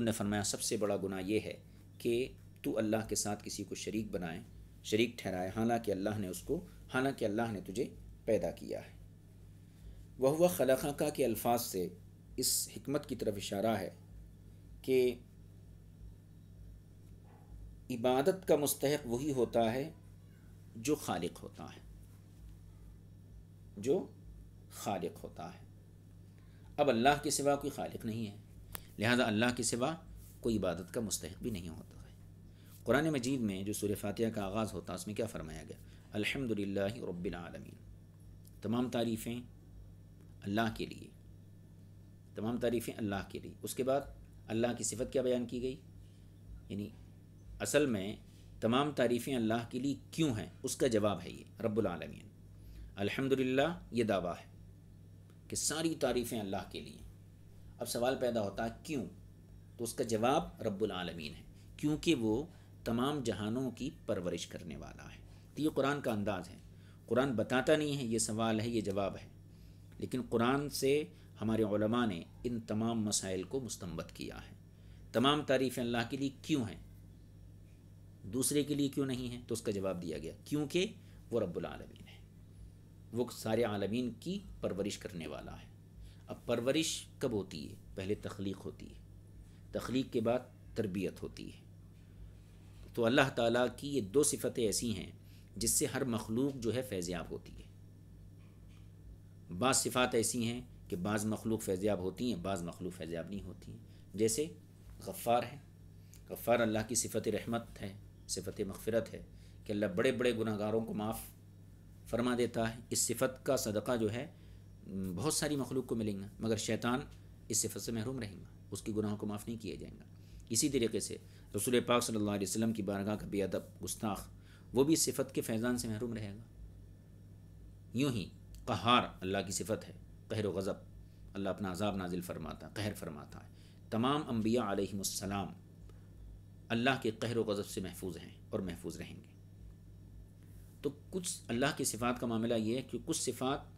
ने फरमाया सबसे बड़ा गुना यह है कि तू अल्लाह के साथ किसी को शरीक बनाएँ शरीक ठहराया हालांकि अल्लाह ने उसको हालांकि अल्लाह ने तुझे पैदा किया है वह हुआ खलखा के अल्फाज से इस हमत की तरफ इशारा है कि इबादत का मुस्तक वही होता है जो खालिक होता है जो खालिक होता है अब अल्लाह के सिवा कोई खालिक नहीं है लिहाजा अल्लाह के सिवा कोई इबादत का मुस्तक भी नहीं होता कुरान मजीद में जो सूर्य फातिहा का आगाज़ होता है उसमें क्या फ़रमाया गया अलहमदिल्ला रबालमीन तमाम तारीफ़ें अल्लाह के लिए तमाम तारीफ़ें अल्लाह के लिए उसके बाद अल्लाह की सिफत क्या बयान की गई यानी असल में तमाम तारीफ़ें अल्लाह के लिए क्यों हैं उसका जवाब है ये रबालमीन अलहमदिल्ला ये दावा है कि सारी तारीफ़ें अल्लाह के लिए अब सवाल पैदा होता है क्यों तो उसका जवाब रब्बालमीन है क्योंकि वो तमाम जहानों की परवरिश करने वाला है तो ये कुरान का अंदाज़ है कुरान बताता नहीं है ये सवाल है ये जवाब है लेकिन कुरान से हमारे उलमा ने इन तमाम मसाइल को मुस्तमत किया है तमाम तारीफ़ें अल्लाह के लिए क्यों हैं दूसरे के लिए क्यों नहीं है तो उसका जवाब दिया गया क्योंकि वो रब्बुलमीन है वो सारे आलमीन की परवरिश करने वाला है अब परवरिश कब होती है पहले तख्लीक होती है तख्लीक के बाद तरबियत होती है तो अल्लाह ताला की ये दो सिफ़तें ऐसी हैं जिससे हर मखलूक जो है फैज़याब होती है बाज़ सिफ़ात ऐसी हैं कि बाज़ मखलूक फैज़याब होती हैं बाज़ मखलूक फैज़याब नहीं होती हैं जैसे गफ़ार है गफ़ार अल्लाह की सिफत रहमत है सिफत मफ़रत है कि अल्लाह बड़े बड़े गुनागारों को माफ़ फरमा देता है इस सिफत का सदका जो है बहुत सारी मखलूक को मिलेंगे मगर शैतान इस सिफत से महरूम रहेंगे उसके गुनाहों को माफ़ नहीं किया जाएगा इसी तरीके से रसूल पाक सल्लल्लाहु अलैहि वसल्लम की बारगाह का बेअदब गुस्ताख वो भी सिफत के फैज़ान से महरूम रहेगा यूँ ही कहार अल्लाह की सिफत है कहर गज़ब अल्लाह अपना अजाब नाजिल फरमाता कहर फरमाता है तमाम अम्बिया आलम अल्लाह के कहर गज़ब से महफूज हैं और महफूज रहेंगे तो कुछ अल्लाह की सिफ़ात का मामला ये है कि कुछ सिफ़ात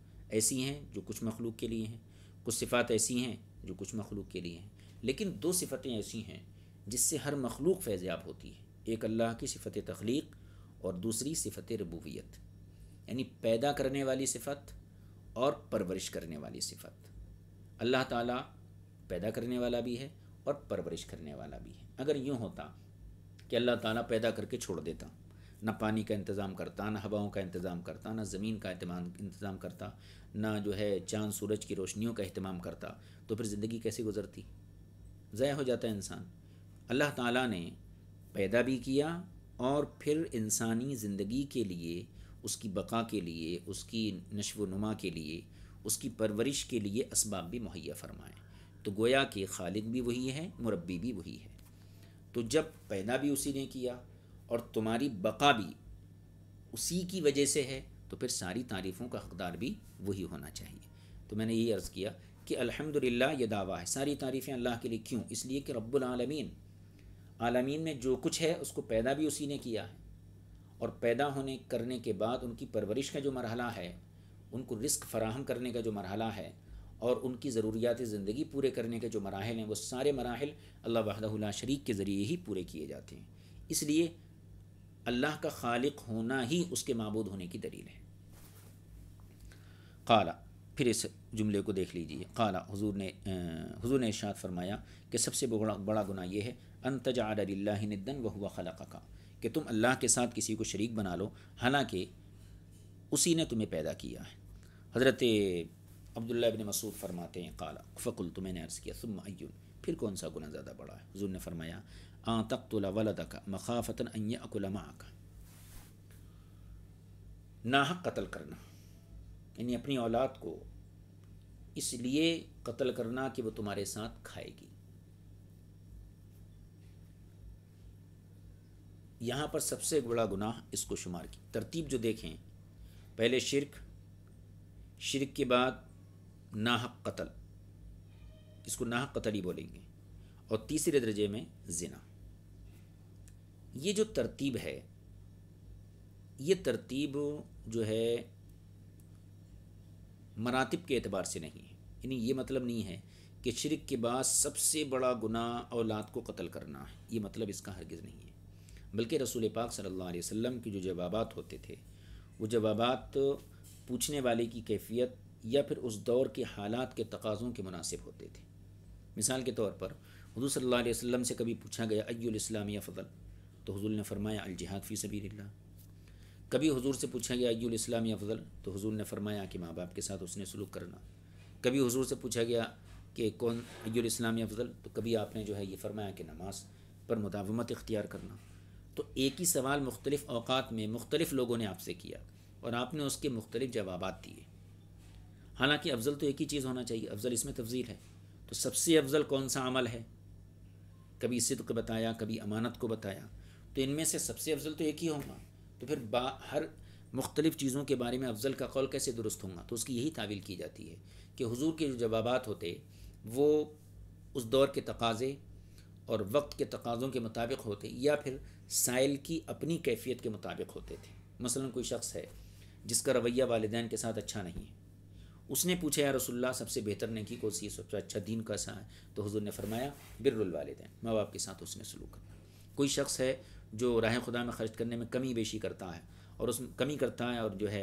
ऐसी हैं जो कुछ मखलूक के लिए हैं कुछ सिफ़ात ऐसी हैं जो कुछ मखलूक के लिए हैं लेकिन दो सिफ़तें ऐसी हैं जिससे हर मखलूक फैज़याब होती है एक अल्लाह की सिफत तख्लीक और दूसरी सिफत रबूबियत यानी पैदा करने वाली सिफत और परवरिश करने वाली सिफत अल्लाह ताला पैदा करने वाला भी है और परवरिश करने वाला भी है अगर यूँ होता कि अल्लाह ताला पैदा करके छोड़ देता ना पानी का इंतज़ाम करता ना हवाओं का इंतज़ाम करता ना ज़मीन का इंतज़ाम करता ना जो है चाँद सूरज की रोशनियों का अहतमाम करता तो फिर ज़िंदगी कैसे गुजरती ज़ाया हो जाता है इंसान अल्लाह ताला ने पैदा भी किया और फिर इंसानी ज़िंदगी के लिए उसकी बका के लिए उसकी नशो नुमा के लिए उसकी परवरिश के लिए इसबाब भी मुहैया फरमाएँ तो गोया कि खालिद भी वही है मुरबी भी वही है तो जब पैदा भी उसी ने किया और तुम्हारी बका भी उसी की वजह से है तो फिर सारी तारीफ़ों का हकदार भी वही होना चाहिए तो मैंने यही अर्ज़ किया कि अलहमदिल्ला यह दावा है सारी तारीफ़ें अल्लाह के लिए क्यों इसलिए कि रब्बुल आलमीन आलमीन में जो कुछ है उसको पैदा भी उसी ने किया है और पैदा होने करने के बाद उनकी परवरिश का जो मरहला है उनको रिस्क फराहम करने का जो मरहला है और उनकी ज़रूरियात ज़िंदगी पूरे करने के जो मराहल हैं वो सारे मराहल अल्लाह वहदहुल्ला शरीक के ज़रिए ही पूरे किए जाते हैं इसलिए अल्लाह का खालिक होना ही उसके मबूद होने की दलील है काला फिर इस जुमले को देख लीजिए काला हजूर ने हजूर ने इशाद फरमाया कि सबसे बड़ा बड़ा गुना यह है अनतजारदन वह हुआ खलक़ का कि तुम अल्लाह के साथ किसी को शरीक बना लो हालांकि उसी ने तुम्हें पैदा किया है हज़रत अब्दुल्ल इबन मसूद फरमाते हैं काला फ़कुल तुम्हें मैंने अर्ज़ किया सुम अयुन फिर कौन सा गुना ज़्यादा बड़ा है हजूर ने फरमाया आ तख्तला वलद का मखाफ़ता अकुलमा का नाहक कत्ल करना यानी अपनी औलाद को इसलिए कत्ल करना कि वो तुम्हारे साथ खाएगी यहाँ पर सबसे बड़ा गुनाह इसको शुमार की तरतीब जो देखें पहले शिरक शिरक के बाद नाहक कतल इसको नाहक कतल ही बोलेंगे और तीसरे दर्जे में ज़िना ये जो तरतीब है ये तरतीब जो है मरातब के अतबार से नहीं है यानी ये मतलब नहीं है कि शिरक के बाद सबसे बड़ा गुनाह औलाद को कत्ल करना है ये मतलब इसका हरगिज़ नहीं है बल्कि रसूल पाक सल्लल्लाहु अलैहि वसल्लम के जो जवाबात होते थे वो जवाबात पूछने वाले की कैफियत या फिर उस दौर के हालात के तकाज़ों के मुनासिब होते थे मिसाल के तौर पर हजू सल्ला वसम से कभी पूछा गया या फ़ल तो हजूल ने फ़रमाया अजहाद फ़ी सभी कभी हजूर से पूछा गया या फ़ल तो हजूल ने फ़रमाया कि माँ बाप के साथ उसने सलूक करना कभी हजूर से पूछा गया कि कौन या फ़ल तो कभी आपने जो है ये फ़रमाया कि नमाज पर मुदावमत इख्तियार करना तो एक ही सवाल मुख्तलिफ़ अवकात में मुख्तलिफ़ लोगों ने आपसे किया और आपने उसके मुख्तलिफ़ जवाब दिए हालांकि अफजल तो एक ही चीज़ होना चाहिए अफजल इसमें तफजील है तो सबसे अफजल कौन सा अमल है कभी सिद्क बताया कभी अमानत को बताया तो इनमें से सबसे अफजल तो एक ही होगा तो फिर बा हर मुख्तलिफ़ चीज़ों के बारे में अफजल का कौल कैसे दुरुस्त होगा तो उसकी यही तावील की जाती है कि हुजूर के जो जवाबात होते वो उस दौर के तकाज़े और वक्त के तकाज़ों के मुताबिक होते या फिर साइल की अपनी कैफियत के मुताबिक होते थे मसलन कोई शख्स है जिसका रवैया वालदेन के साथ अच्छा नहीं है उसने पूछा या रसुल्ला सबसे बेहतर नेकी कौन सी सबसे अच्छा दीन कैसा है तो हजूर ने फरमाया बिरल वालदेन माँ बाप के साथ उसने सलूक करना कोई शख्स है जो राह खुदा में खर्च करने में कमी बेशी करता है और उस कमी करता है और जो है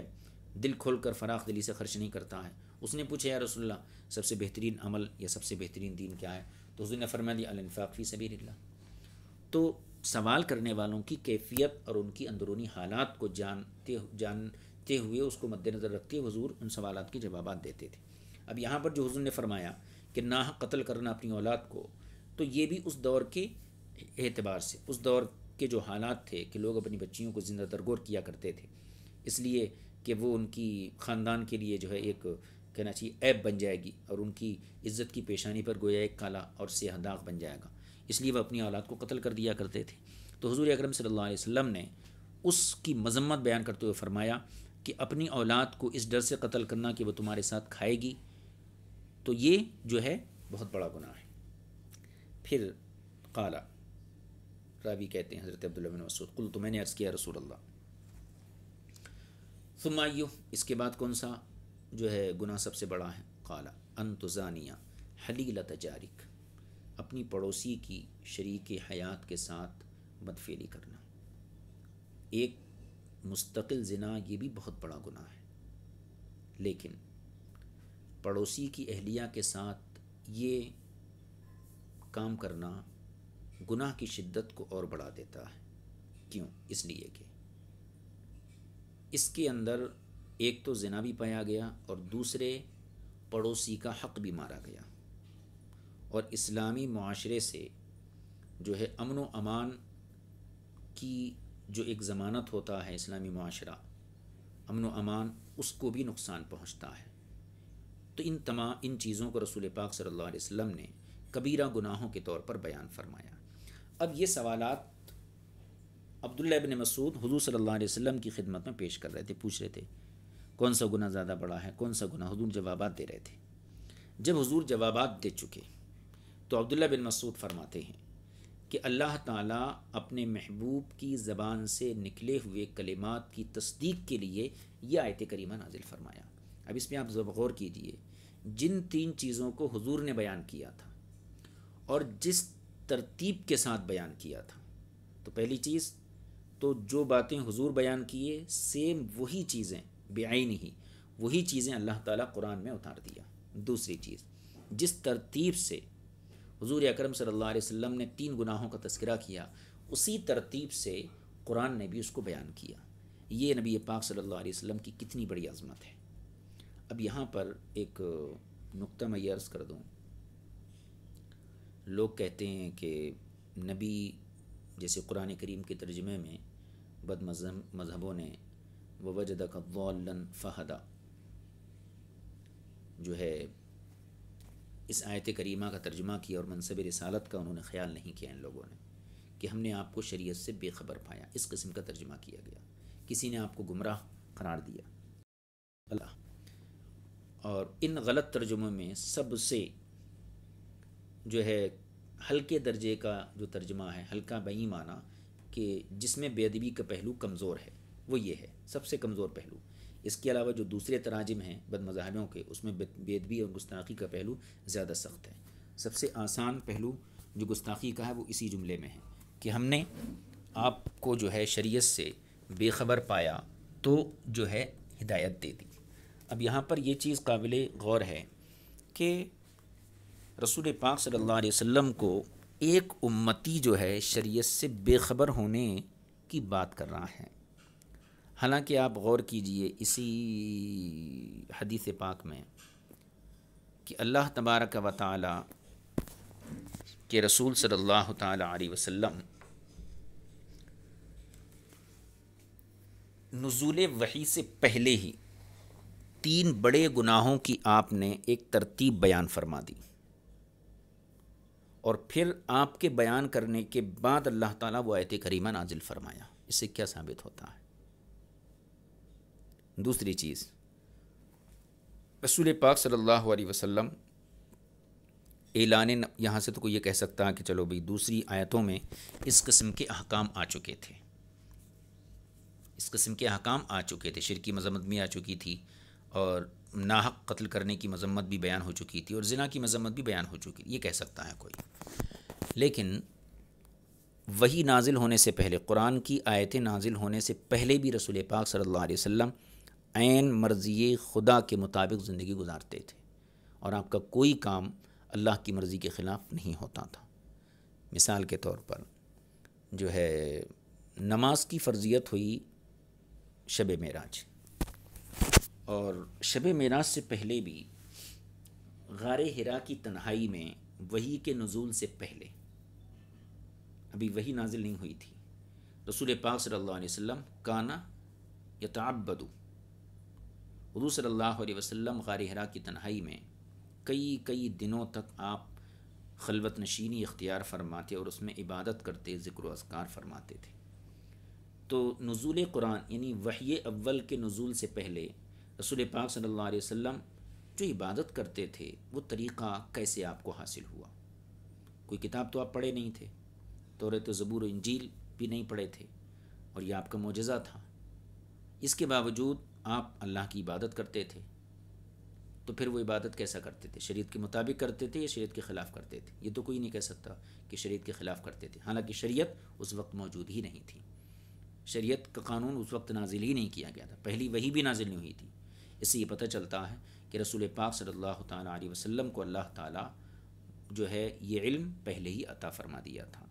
दिल खोल कर फराख दिली से खर्च नहीं करता है उसने पूछा या रसुल्ला सबसे बेहतरीन अमल या सबसे बेहतरीन दीन क्या है तो उसने फरमाया अनफाक़ी सबीर तो सवाल करने वालों की कैफियत और उनकी अंदरूनी हालात को जानते जानते हुए उसको मद्देनज़र रखते हुए हजूर उन सवाल के जवाब देते थे अब यहाँ पर जो हजूर ने फरमाया कि ना कत्ल करना अपनी औलाद को तो ये भी उस दौर के एतबार से उस दौर के जो हालात थे कि लोग अपनी बच्चियों को ज़िंदा दरगोर किया करते थे इसलिए कि वो उनकी ख़ानदान के लिए जो है एक कहना चाहिए ऐप बन जाएगी और उनकी इज़्ज़त की पेशानी पर गोया एक काला और स्याह दाग बन जाएगा इसलिए वह अपनी औलाद को कत्ल कर दिया करते थे तो हज़ूर अक्रम सल्ला वसम ने उसकी मजम्मत बयान करते हुए फरमाया कि अपनी औलाद को इस डर से कत्ल करना कि वह तुम्हारे साथ खाएगी तो ये जो है बहुत बड़ा गुनाह है फिर काला रावी कहते हैं हज़रत अब्दुल्लाबिन मसूद कुल तो मैंने अर्ज़ किया रसूल अल्लाह इसके बाद कौन सा जो है गुनाह सबसे बड़ा है काला अंतज़ानिया हलीला तजारिक अपनी पड़ोसी की शरीक हयात के साथ बदफेली करना एक मुस्तकिल जना ये भी बहुत बड़ा गुनाह है लेकिन पड़ोसी की अहलिया के साथ ये काम करना गुनाह की शिद्दत को और बढ़ा देता है क्यों इसलिए कि इसके अंदर एक तो जना भी पाया गया और दूसरे पड़ोसी का हक भी मारा गया और इस्लामी माशरे से जो है अमन व अमान की जो एक ज़मानत होता है इस्लामी माशरा अमन व अमान उसको भी नुकसान पहुँचता है तो इन तमाम इन चीज़ों को रसूल पाक सल्लल्लाहु अलैहि वसल्लम ने कबीरा गुनाहों के तौर पर बयान फरमाया अब ये सवाल अब्दुल्ला बिन मसूद हजू सल्ला वसम की खिदमत में पेश कर रहे थे पूछ रहे थे कौन सा गुना ज़्यादा बड़ा है कौन सा गुना हजूर जवाब दे रहे थे जब हजूर जवाब दे चुके तो अब्दुल्ला बिन मसूद फरमाते हैं कि अल्लाह ताला अपने महबूब की ज़बान से निकले हुए कलिमात की तस्दीक के लिए यह आयत करीमा नाजिल फरमाया अब इसमें आप जब गौर कीजिए जिन तीन चीज़ों को हुजूर ने बयान किया था और जिस तरतीब के साथ बयान किया था तो पहली चीज़ तो जो बातें हुजूर बयान किए सेम वही चीज़ें बेआईन ही वही चीज़ें अल्लाह ताला कुरान में उतार दिया दूसरी चीज़ जिस तरतीब से हजूर अक्रम सल्ला वसम ने तीन गुनाहों का तस्करा किया उसी तरतीब से कुरान ने भी उसको बयान किया ये नबी पाक सल्ला वसम की कितनी बड़ी आज़मत है अब यहाँ पर एक नुकता मैं अर्ज़ कर दूँ लोग कहते हैं कि नबी जैसे कुरान करीम के तर्जमे में बद मज़हबों ने वजद कौलन फ़हदा जो है इस आयत करीमा का तर्जमा किया और मनसब रसालत का उन्होंने ख्याल नहीं किया इन लोगों ने कि हमने आपको शरीयत से बेखबर पाया इस किस्म का तर्जमा किया गया किसी ने आपको गुमराह करार दिया अल्लाह और इन गलत तर्जुमों में सबसे जो है हल्के दर्जे का जो तर्जमा है हल्का बई माना कि जिसमें बेअदबी का पहलू कमज़ोर है वो ये है सबसे कमज़ोर पहलू इसके अलावा जो दूसरे तराजम हैं बदमजाहबों के उसमें बेदबी और गुस्ताखी का पहलू ज़्यादा सख्त है सबसे आसान पहलू जो गुस्ताखी का है वो इसी जुमले में है कि हमने आपको जो है शरीयत से बेखबर पाया तो जो है हिदायत दे दी अब यहाँ पर यह चीज़ काबिल गौर है कि रसूल पाक सल्लल्लाहु अलैहि वसल्लम को एक उम्मती जो है शरीयत से बेखबर होने की बात कर रहा है हालांकि आप गौर कीजिए इसी हदीस पाक में कि अल्लाह तबारक व ताली के रसूल सल्लल्लाहु अलैहि वसल्लम नज़ुल वही से पहले ही तीन बड़े गुनाहों की आपने एक तरतीब बयान फरमा दी और फिर आपके बयान करने के बाद अल्लाह ताला वो आयत करीमा नाजिल फरमाया इससे क्या साबित होता है दूसरी चीज़ रसूल पाक सल्लल्लाहु अलैहि वसल्लम एलान यहाँ से तो कोई ये कह सकता है कि चलो भाई दूसरी आयतों में इस किस्म के अहकाम आ चुके थे इस किस्म के अहकाम आ चुके थे शिर की मजम्मत भी आ चुकी थी और नाहक कत्ल करने की मजम्मत भी बयान हो चुकी थी और ज़िना की मजम्मत भी बयान हो चुकी थी ये कह सकता है कोई लेकिन वही नाजिल होने से पहले कुरान की आयतें नाजिल होने से पहले भी रसूल पाक सल्लल्लाहु अलैहि वसल्लम आन मर्ज़ी खुदा के मुताबिक ज़िंदगी गुजारते थे और आपका कोई काम अल्लाह की मर्ज़ी के ख़िलाफ़ नहीं होता था मिसाल के तौर पर जो है नमाज की फ़र्जियत हुई शब मराज और शब मराज से पहले भी गार हरा की तन्हाई में वही के नज़ूल से पहले अभी वही नाजिल नहीं हुई थी रसूल पाक सल्लल्लाहु अलैहि वसल्लम काना यताबदू हजू सल्ला वसम गार हरा की तनहाई में कई कई दिनों तक आप खलवत नशीनी इख्तियार फरमाते और उसमें इबादत करते ज़िक्र असकार फरमाते थे तो नज़ुल कुरान यानी वही अव्वल के नज़ुल से पहले रसूल पाक सल्ला वसम जो इबादत करते थे वो तरीक़ा कैसे आपको हासिल हुआ कोई किताब तो आप पढ़े नहीं थे तोरे तो ज़बूर इंजील भी नहीं पढ़े थे और ये आपका मुजज़ा था इसके बावजूद आप अल्लाह की इबादत करते थे तो फिर वो इबादत कैसा करते थे शरीत के मुताबिक करते थे या शरीत के ख़िलाफ़ करते थे ये तो कोई नहीं कह सकता कि शरीत के ख़िलाफ़ करते थे हालांकि शरीयत उस वक्त मौजूद ही नहीं थी शरीयत का कानून उस वक्त नाजिल ही नहीं किया गया था पहली वही भी नाजिल नहीं हुई थी इससे ये पता चलता है कि रसूल पाक सल्लल्लाहु अलैहि वसल्लम को अल्लाह ताला जो है ये इल्म पहले ही अता फरमा दिया था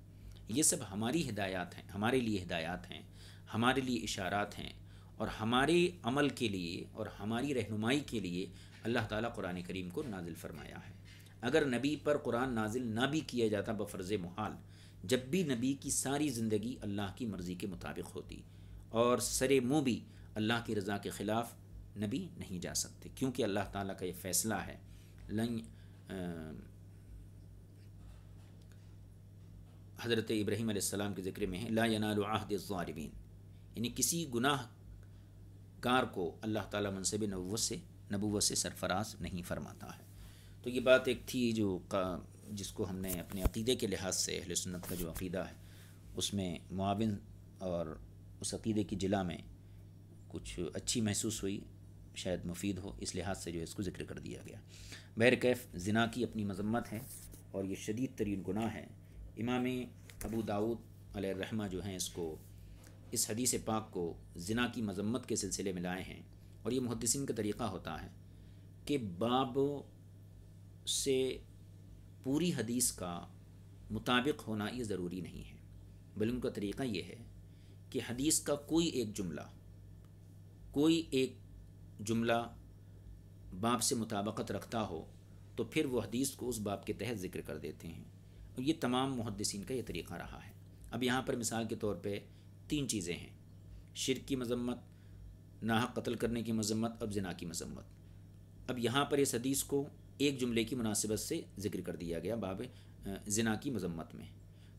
ये सब हमारी हिदायत हैं हमारे लिए हिदायत हैं हमारे लिए इशारात हैं और हमारे अमल के लिए और हमारी रहनुमाई के लिए अल्लाह ताला कुरान करीम को नाजिल फरमाया है अगर नबी पर कुरान नाजिल ना भी किया जाता बफ़र्ज़ महाल जब भी नबी की सारी ज़िंदगी अल्लाह की मर्ज़ी के मुताबिक होती और सरे मुँह भी अल्लाह की रज़ा के ख़िलाफ़ नबी नहीं जा सकते क्योंकि अल्लाह ताला का ये फ़ैसला है हज़रत इब्राहीम के ज़िक्र में है ला यनाल यानी किसी गुनाह कार को अल्लाह ताला मनसब नव से नबूत से सरफराज नहीं फरमाता है तो ये बात एक थी जो जिसको हमने अपने अकीदे के लिहाज से अहल सुन्नत का जो अकीदा है उसमें मुआवन और उस अकीदे की जिला में कुछ अच्छी महसूस हुई शायद मुफीद हो इस लिहाज से जो इसको ज़िक्र कर दिया गया बहर कैफ़ जना की अपनी मजम्मत है और ये शदीद तरीन गुनाह है इमाम अबू दाऊद रहमा जो हैं इसको इस हदीस पाक को जना की मजम्मत के सिलसिले में लाए हैं और ये मुहदसिन का तरीक़ा होता है कि बाब से पूरी हदीस का मुताबिक होना ये ज़रूरी नहीं है बल्कि उनका तरीक़ा ये है कि हदीस का कोई एक जुमला कोई एक जुमला बाप से मुताबकत रखता हो तो फिर वो हदीस को उस बाप के तहत ज़िक्र कर देते हैं और ये तमाम मुहदसिन का ये तरीक़ा रहा है अब यहाँ पर मिसाल के तौर पर तीन चीज़ें हैं शिर की मजम्मत नाहक कत्ल करने की मजम्मत और जना की मजम्मत अब यहाँ पर इस हदीस को एक जुमले की मुनासिबत से जिक्र कर दिया गया बाब जना की मजम्मत में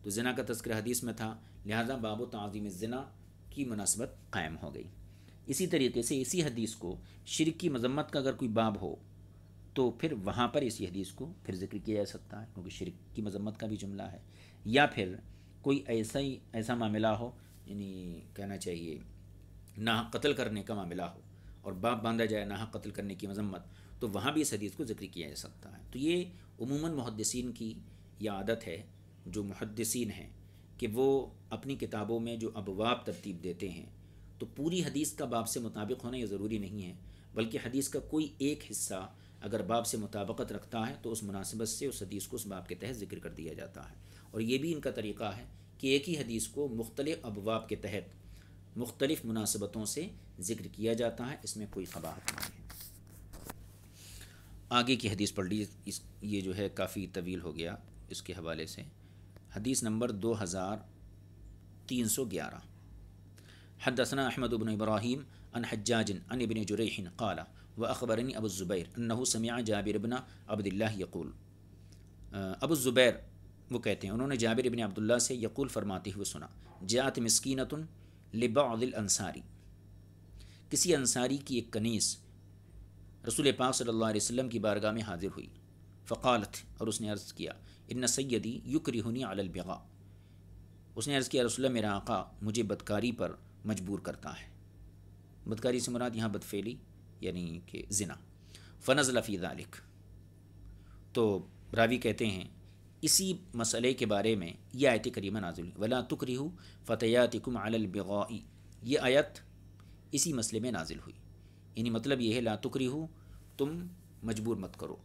तो जना का तस्कर हदीस में था लिहाजा बाब तज़ीम जना की मुनासिबत कायम हो गई इसी तरीके से इसी हदीस को शिर की मजम्मत का अगर कोई बाब हो तो फिर वहाँ पर इसी हदीस को फिर जिक्र किया जा सकता है क्योंकि शिर की मजम्मत का भी जुमला है या फिर कोई ऐसा ही ऐसा मामला हो यानी कहना चाहिए ना कत्ल करने का मामला हो और बाप बांधा जाए ना कत्ल करने की मजम्मत तो वहाँ भी इस हदीस को जिक्र किया जा सकता है तो ये उमूमा मुहदसिन की यह आदत है जो मुहदसिन हैं कि वो अपनी किताबों में जो अबवाब तरतीब देते हैं तो पूरी हदीस का बाप से मुताबिक होना ये ज़रूरी नहीं है बल्कि हदीस का कोई एक हिस्सा अगर बाप से मुताबकत रखता है तो उस मुनासिबत से उस हदीस को उस बाप के तहत जिक्र कर दिया जाता है और ये भी इनका तरीका है कि एक ही हदीस को मुख्तलिफ़ अबवाब के तहत मुख्तलिफ़ मुनासबतों से ज़िक्र किया जाता है इसमें कोई खबाहत नहीं है आगे की हदीस पढ़ ली इस ये जो है काफ़ी तवील हो गया इसके हवाले से हदीस नंबर दो हज़ार तीन सौ ग्यारह हदसना अहमद इबन इब्राहिम अन हज्जाजन अन इबन जुरहन काला व अखबरनी अबुज़ुबैर अनहु समिया जाबिर इबन अब्दुल्ला यकूल अबुज़ुबैर वो कहते हैं उन्होंने जाबिर इबन अब्दुल्ला से यकूल फरमाते हुए सुना जात मस्किनतन लिबादिलंसारी किसी अंसारी की एक कनीस रसूल पाक सल्ला वसम की बारगाह में हाजिर हुई फ़कालत और उसने अर्ज़ किया इन सैदी युक रिहनी अलबा उसने अर्ज़ किया रसोल मेरा आका मुझे बदकारी पर मजबूर करता है बदकारी से मुराद यहाँ बदफेली यानी कि जना फ़नज़ लफ़ी दालिक तो रावी कहते हैं इसी मसले के बारे में यह आयत करीमा नाजुल वला तुकरी हो कम अलबाई ये आयत इसी मसले में नाजिल हुई यानी मतलब ये है ला तुकरी तुम मजबूर मत करो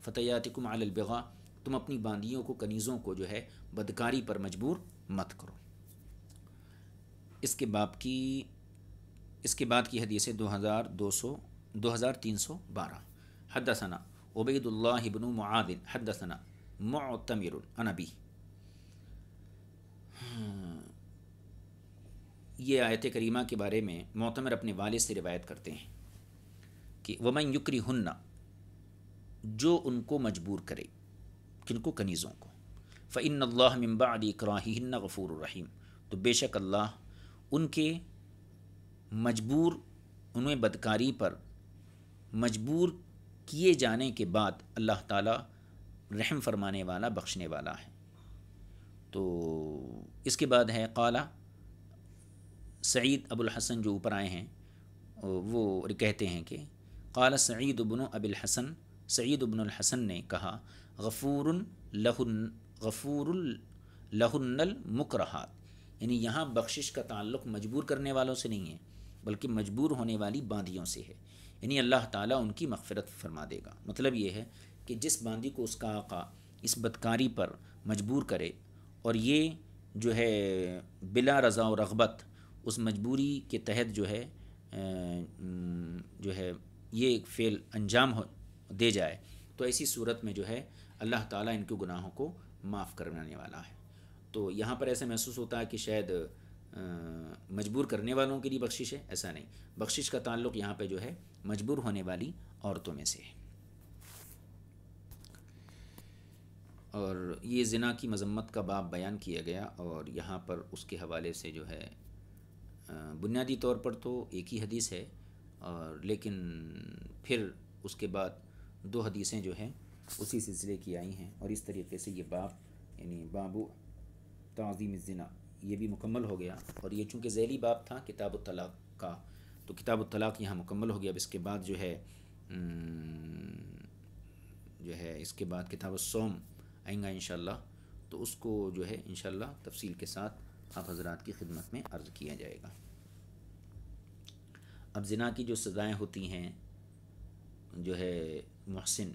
कम अलबा तुम अपनी बांदियों को कनीज़ों को जो है बदकारी पर मजबूर मत करो इसके बाप की इसके बाद की हदीसें दो हज़ार दो सौ दो हज़ार तीन सौ बारह हदसना उबैदुल्लाबन मुआदिन हदसना मुतमिर अनबी hmm. ये आयत करीमा के बारे में मोतमर अपने वाले से रिवायत करते हैं कि वमन युक्री हन्ना जो उनको मजबूर करे किनको कनीज़ों को फ़ैन अल्लाह मम्बाद कराहिन्न गफ़ूर तो बेशक अल्लाह उनके मजबूर उन्हें बदकारी पर मजबूर किए जाने के बाद अल्लाह ताला रहम फरमाने वाला बख्शने वाला है तो इसके बाद है काला सईद अबुल हसन जो ऊपर आए हैं वो कहते हैं कि काला सईद उबन अबिल हसन सईद उबन हसन ने कहा गफ़ूर लहुन गफ़ूर लहुन्नल मुकरहात यानी यहाँ बख्शिश का ताल्लुक मजबूर करने वालों से नहीं है बल्कि मजबूर होने वाली बाँधियों से है यानी अल्लाह ताला उनकी मगफरत फरमा देगा मतलब ये है कि जिस बंदी को उसका आका इस बदकारी पर मजबूर करे और ये जो है बिला रज़ा और रगबत उस मजबूरी के तहत जो है जो है ये एक फ़ेल अंजाम हो दे जाए तो ऐसी सूरत में जो है अल्लाह ताला इनके गुनाहों को माफ़ करवाने वाला है तो यहाँ पर ऐसा महसूस होता है कि शायद मजबूर करने वालों के लिए बख्शिश है ऐसा नहीं बख्शिश का ताल्लुक़ यहाँ पर जो है मजबूर होने वाली औरतों में से है और ये जना की मजम्मत का बाब बयान किया गया और यहाँ पर उसके हवाले से जो है बुनियादी तौर पर तो एक ही हदीस है और लेकिन फिर उसके बाद दो हदीसें जो हैं उसी सिलसिले की आई हैं और इस तरीके से ये बाब यानी बाबू तज़ीम जना ये भी मुकम्मल हो गया और ये चूँकि जैली बाब था किताब तलाक़ का तो किताब तलाक़ यहाँ मुकम्मल हो गया अब इसके बाद जो है जो है इसके बाद किताब सोम आएंगा इन तो उसको जो है इन तफसील के साथ आप हजरात की खिदमत में अर्ज़ किया जाएगा अब जना की जो सज़ाएँ होती हैं जो है महसिन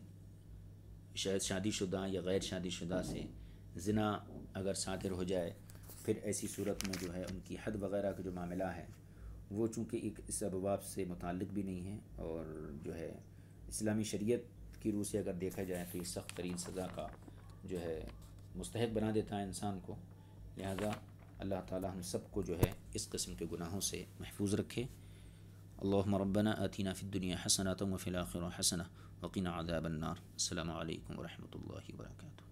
शायद शादीशुदा या गैर शादीशुदा से जना अगर सादिर हो जाए फिर ऐसी सूरत में जो है उनकी हद वगैरह का जो मामला है वो चूँकि एक इस अबाब से मुतक भी नहीं है और जो है इस्लामी शरीयत की रूह से अगर देखा जाए तो ये सख्त तरीन सज़ा का जो है मुस्तक बना देता है इंसान को लिहाजा अल्लाह ताला हम सब को जो है इस कस्म के गुनाहों से महफूज रखे अल्लाह रबना अतीना फ़िद्दुनिया हसना तो मफ़िलाखिर हसना वकीन आदाबन्नार वरहमल वर्का